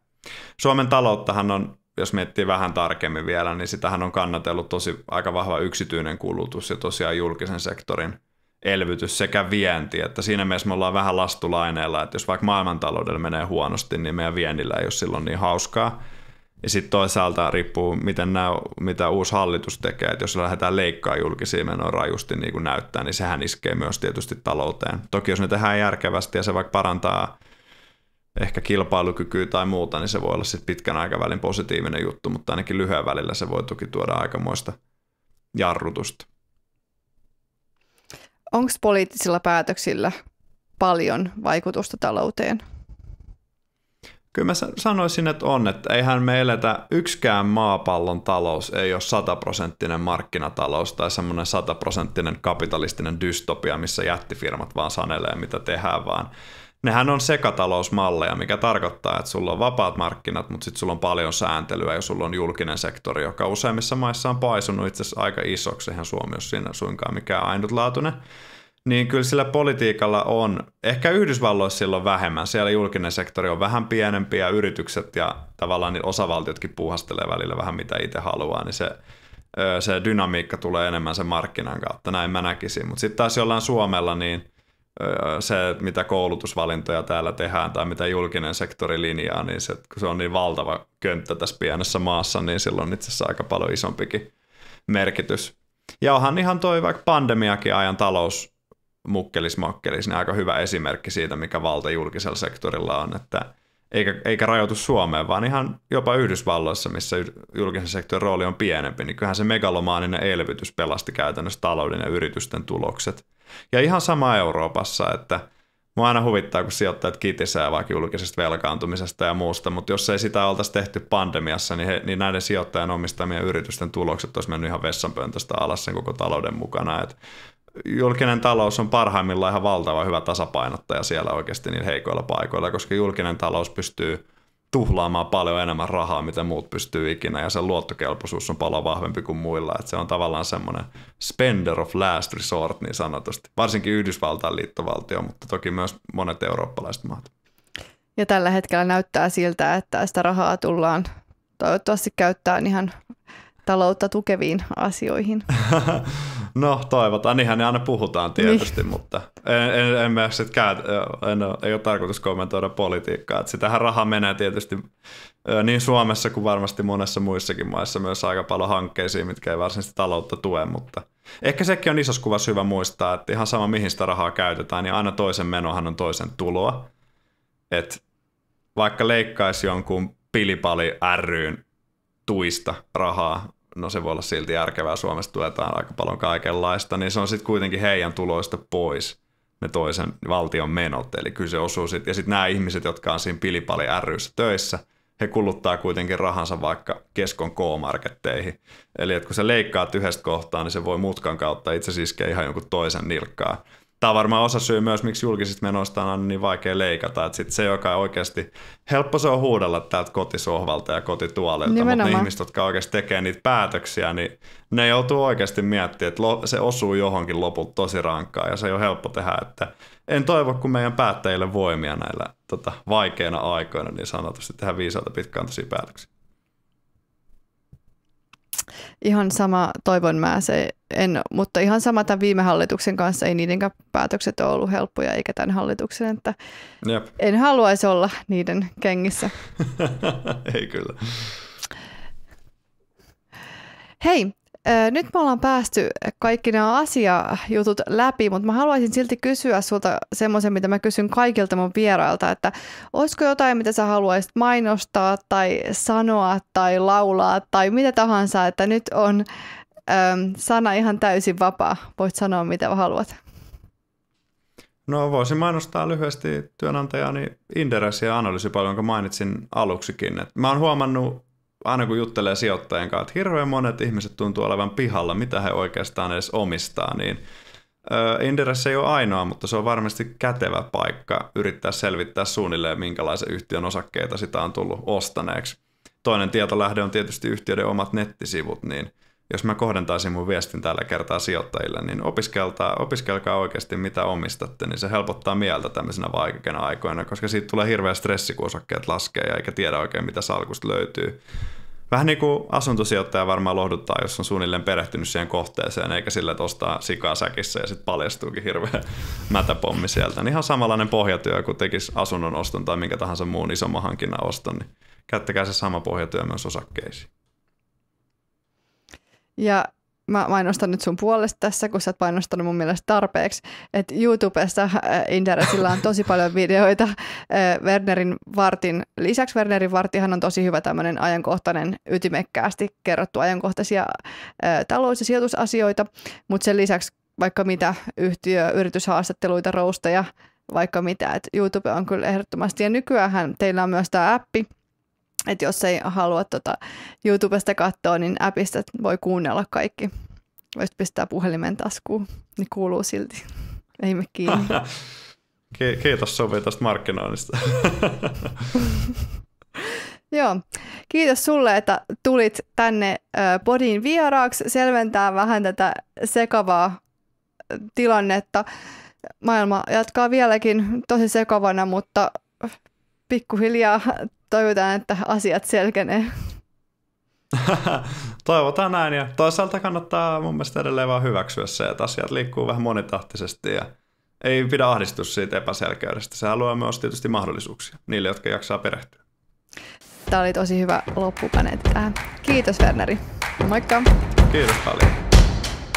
Suomen talouttahan on jos miettii vähän tarkemmin vielä, niin sitähän on kannatellut tosi aika vahva yksityinen kulutus ja tosiaan julkisen sektorin elvytys sekä vienti. Että siinä mielessä me ollaan vähän lastulaineella, että jos vaikka maailmantaloudella menee huonosti, niin meidän viennillä ei ole silloin niin hauskaa. Ja sitten toisaalta riippuu, miten nää, mitä uusi hallitus tekee. Että jos lähdetään leikkaa julkisia menoja rajusti, niin kuin näyttää, niin sehän iskee myös tietysti talouteen. Toki jos ne tehdään järkevästi ja se vaikka parantaa ehkä kilpailukykyä tai muuta, niin se voi olla sitten pitkän aikavälin positiivinen juttu, mutta ainakin lyhyen välillä se voi toki tuoda aikamoista jarrutusta. Onko poliittisilla päätöksillä paljon vaikutusta talouteen? Kyllä mä sanoisin, että on, että eihän me eletä, yksikään maapallon talous ei ole sataprosenttinen markkinatalous tai semmoinen sataprosenttinen kapitalistinen dystopia, missä jättifirmat vaan sanelee mitä tehdään, vaan nehän on sekatalousmalleja, mikä tarkoittaa, että sulla on vapaat markkinat, mutta sitten sulla on paljon sääntelyä ja sulla on julkinen sektori, joka useimmissa maissa on paisunut itse asiassa aika isoksi, eihän Suomi ole siinä suinkaan mikään ainutlaatuinen. Niin kyllä sillä politiikalla on, ehkä Yhdysvalloissa silloin vähemmän, siellä julkinen sektori on vähän pienempi ja yritykset ja tavallaan niin osavaltiotkin puuhastelee välillä vähän mitä itse haluaa, niin se se dynamiikka tulee enemmän sen markkinan kautta, näin mä näkisin. Mutta sitten taas jollain Suomella, niin – se, mitä koulutusvalintoja täällä tehdään tai mitä julkinen sektori linjaa, niin se, kun se on niin valtava könttä tässä pienessä maassa, niin silloin on itse asiassa aika paljon isompikin merkitys. Ja onhan ihan toi vaikka pandemiakin ajan talous mukkelis-mokkelis, niin aika hyvä esimerkki siitä, mikä valta julkisella sektorilla on, että eikä, eikä rajoitu Suomeen, vaan ihan jopa Yhdysvalloissa, missä julkisen sektorin rooli on pienempi, niin kyllähän se megalomaaninen elvytys pelasti käytännössä talouden ja yritysten tulokset – ja ihan sama Euroopassa, että Mua aina huvittaa, kun sijoittajat kitisää vaikka julkisesta velkaantumisesta ja muusta, mutta jos ei sitä oltaisi tehty pandemiassa, niin, he, niin näiden sijoittajan omistamien yritysten tulokset olisi mennyt ihan vessanpöntöstä alas sen koko talouden mukana. Et julkinen talous on parhaimmillaan ihan valtava hyvä tasapainottaja siellä oikeasti niin heikoilla paikoilla, koska julkinen talous pystyy – tuhlaamaan paljon enemmän rahaa, mitä muut pystyy ikinä, ja sen luottokelpoisuus on paljon vahvempi kuin muilla. Että se on tavallaan semmoinen spender of last resort niin sanotusti, varsinkin Yhdysvaltain liittovaltio, mutta toki myös monet eurooppalaiset maat. Ja tällä hetkellä näyttää siltä, että sitä rahaa tullaan toivottavasti käyttää ihan taloutta tukeviin asioihin. No toivotaan, niinhän ne aina puhutaan niin. tietysti, niin. mutta en, en, en, en, sitkään, en, ei ole tarkoitus kommentoida politiikkaa. Et sitähän raha menee tietysti niin Suomessa kuin varmasti monessa muissakin maissa myös aika paljon hankkeisiin, mitkä ei varsinaisesti taloutta tue, mutta ehkä sekin on isossa kuvassa hyvä muistaa, että ihan sama mihin sitä rahaa käytetään, niin aina toisen menohan on toisen tuloa. Et vaikka leikkaisi jonkun pilipali ryn tuista rahaa, no se voi olla silti järkevää, Suomessa tuetaan aika paljon kaikenlaista, niin se on sitten kuitenkin heidän tuloista pois ne toisen valtion menot, eli kyllä se osuu sitten, ja sitten nämä ihmiset, jotka on siinä Pilipali ryssä töissä, he kuluttaa kuitenkin rahansa vaikka keskon K-marketteihin. Eli että kun sä leikkaat yhdestä kohtaa, niin se voi mutkan kautta itse asiassa iskeä ihan jonkun toisen nilkkaa tämä on varmaan osa syy myös, miksi julkisista menoista on niin vaikea leikata. Että sit se, joka oikeasti, helppo se on huudella täältä kotisohvalta ja kotituolilta, Nimenomaan. mutta ne ihmiset, jotka oikeasti tekee niitä päätöksiä, niin ne joutuu oikeasti miettimään, että se osuu johonkin lopulta tosi rankkaa ja se ei ole helppo tehdä. Että en toivo, kun meidän päättäjille voimia näillä tota, vaikeina aikoina, niin sanotusti tehdä pitkään tosi päätöksiä. Ihan sama, toivon mä se, en, mutta ihan sama tämän viime hallituksen kanssa, ei niidenkään päätökset ole ollut helppoja eikä tämän hallituksen, että Jep. en haluaisi olla niiden kengissä. ei kyllä. Hei, nyt me ollaan päästy kaikki nämä asiajutut läpi, mutta mä haluaisin silti kysyä sulta semmoisen, mitä mä kysyn kaikilta mun vierailta, että olisiko jotain, mitä sä haluaisit mainostaa tai sanoa tai laulaa tai mitä tahansa, että nyt on äm, sana ihan täysin vapaa. Voit sanoa, mitä haluat. No voisin mainostaa lyhyesti työnantajani Inderesia analyysipalvelun, jonka mainitsin aluksikin. Et mä oon huomannut aina kun juttelee sijoittajien kanssa, että hirveän monet ihmiset tuntuu olevan pihalla, mitä he oikeastaan edes omistaa, niin Inderes ei ole ainoa, mutta se on varmasti kätevä paikka yrittää selvittää suunnilleen, minkälaisen yhtiön osakkeita sitä on tullut ostaneeksi. Toinen tietolähde on tietysti yhtiöiden omat nettisivut, niin jos mä kohdentaisin mun viestin tällä kertaa sijoittajille, niin opiskelkaa, opiskelkaa oikeasti mitä omistatte, niin se helpottaa mieltä tämmöisenä vaikeina aikoina, koska siitä tulee hirveä stressi, kun osakkeet laskee ja eikä tiedä oikein mitä salkusta löytyy. Vähän niin kuin asuntosijoittaja varmaan lohduttaa, jos on suunnilleen perehtynyt siihen kohteeseen, eikä sillä, että ostaa sikaa säkissä ja sitten paljastuukin hirveä mätäpommi sieltä. Niin ihan samanlainen pohjatyö, kun tekisi asunnon oston tai minkä tahansa muun isomman hankinnan oston, niin käyttäkää se sama pohjatyö myös osakkeisiin. Ja mä mainostan nyt sun puolesta tässä, kun sä oot painostanut mun mielestä tarpeeksi, että YouTubessa äh, Inderesillä on tosi paljon videoita äh, Wernerin Vartin. Lisäksi Wernerin Vartihan on tosi hyvä tämmöinen ajankohtainen, ytimekkäästi kerrottu ajankohtaisia äh, talous- ja sijoitusasioita, mutta sen lisäksi vaikka mitä yhtiö, yrityshaastatteluita, rousteja, vaikka mitä. Et YouTube on kyllä ehdottomasti. Ja nykyään teillä on myös tämä appi, että jos ei halua tuota YouTubesta katsoa, niin appista voi kuunnella kaikki. Voisit pistää puhelimen taskuun, niin kuuluu silti. Ei me kiinni. Kiitos Sovi tästä markkinoinnista. Joo, kiitos sulle, että tulit tänne podin vieraaksi selventää vähän tätä sekavaa tilannetta. Maailma jatkaa vieläkin tosi sekavana, mutta pikkuhiljaa toivotaan, että asiat selkenee. Toivotaan näin ja toisaalta kannattaa mun mielestä edelleen vaan hyväksyä se, että asiat liikkuu vähän monitahtisesti ja ei pidä ahdistua siitä epäselkeydestä. Se haluaa myös tietysti mahdollisuuksia niille, jotka jaksaa perehtyä. Tämä oli tosi hyvä loppupaneetti tähän. Kiitos Werneri. Moikka. Kiitos paljon.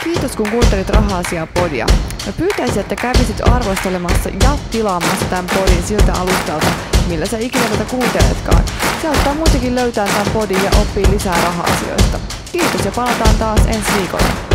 Kiitos kun kuuntelit Raha-asiaa podia. Mä pyytäisin, että kävisit arvostelemassa ja tilaamassa tämän podin siltä alustalta, millä sä ikinä tätä kuunteletkaan. Se auttaa muutenkin löytää tämän podin ja oppii lisää raha-asioista. Kiitos ja palataan taas ensi viikolla.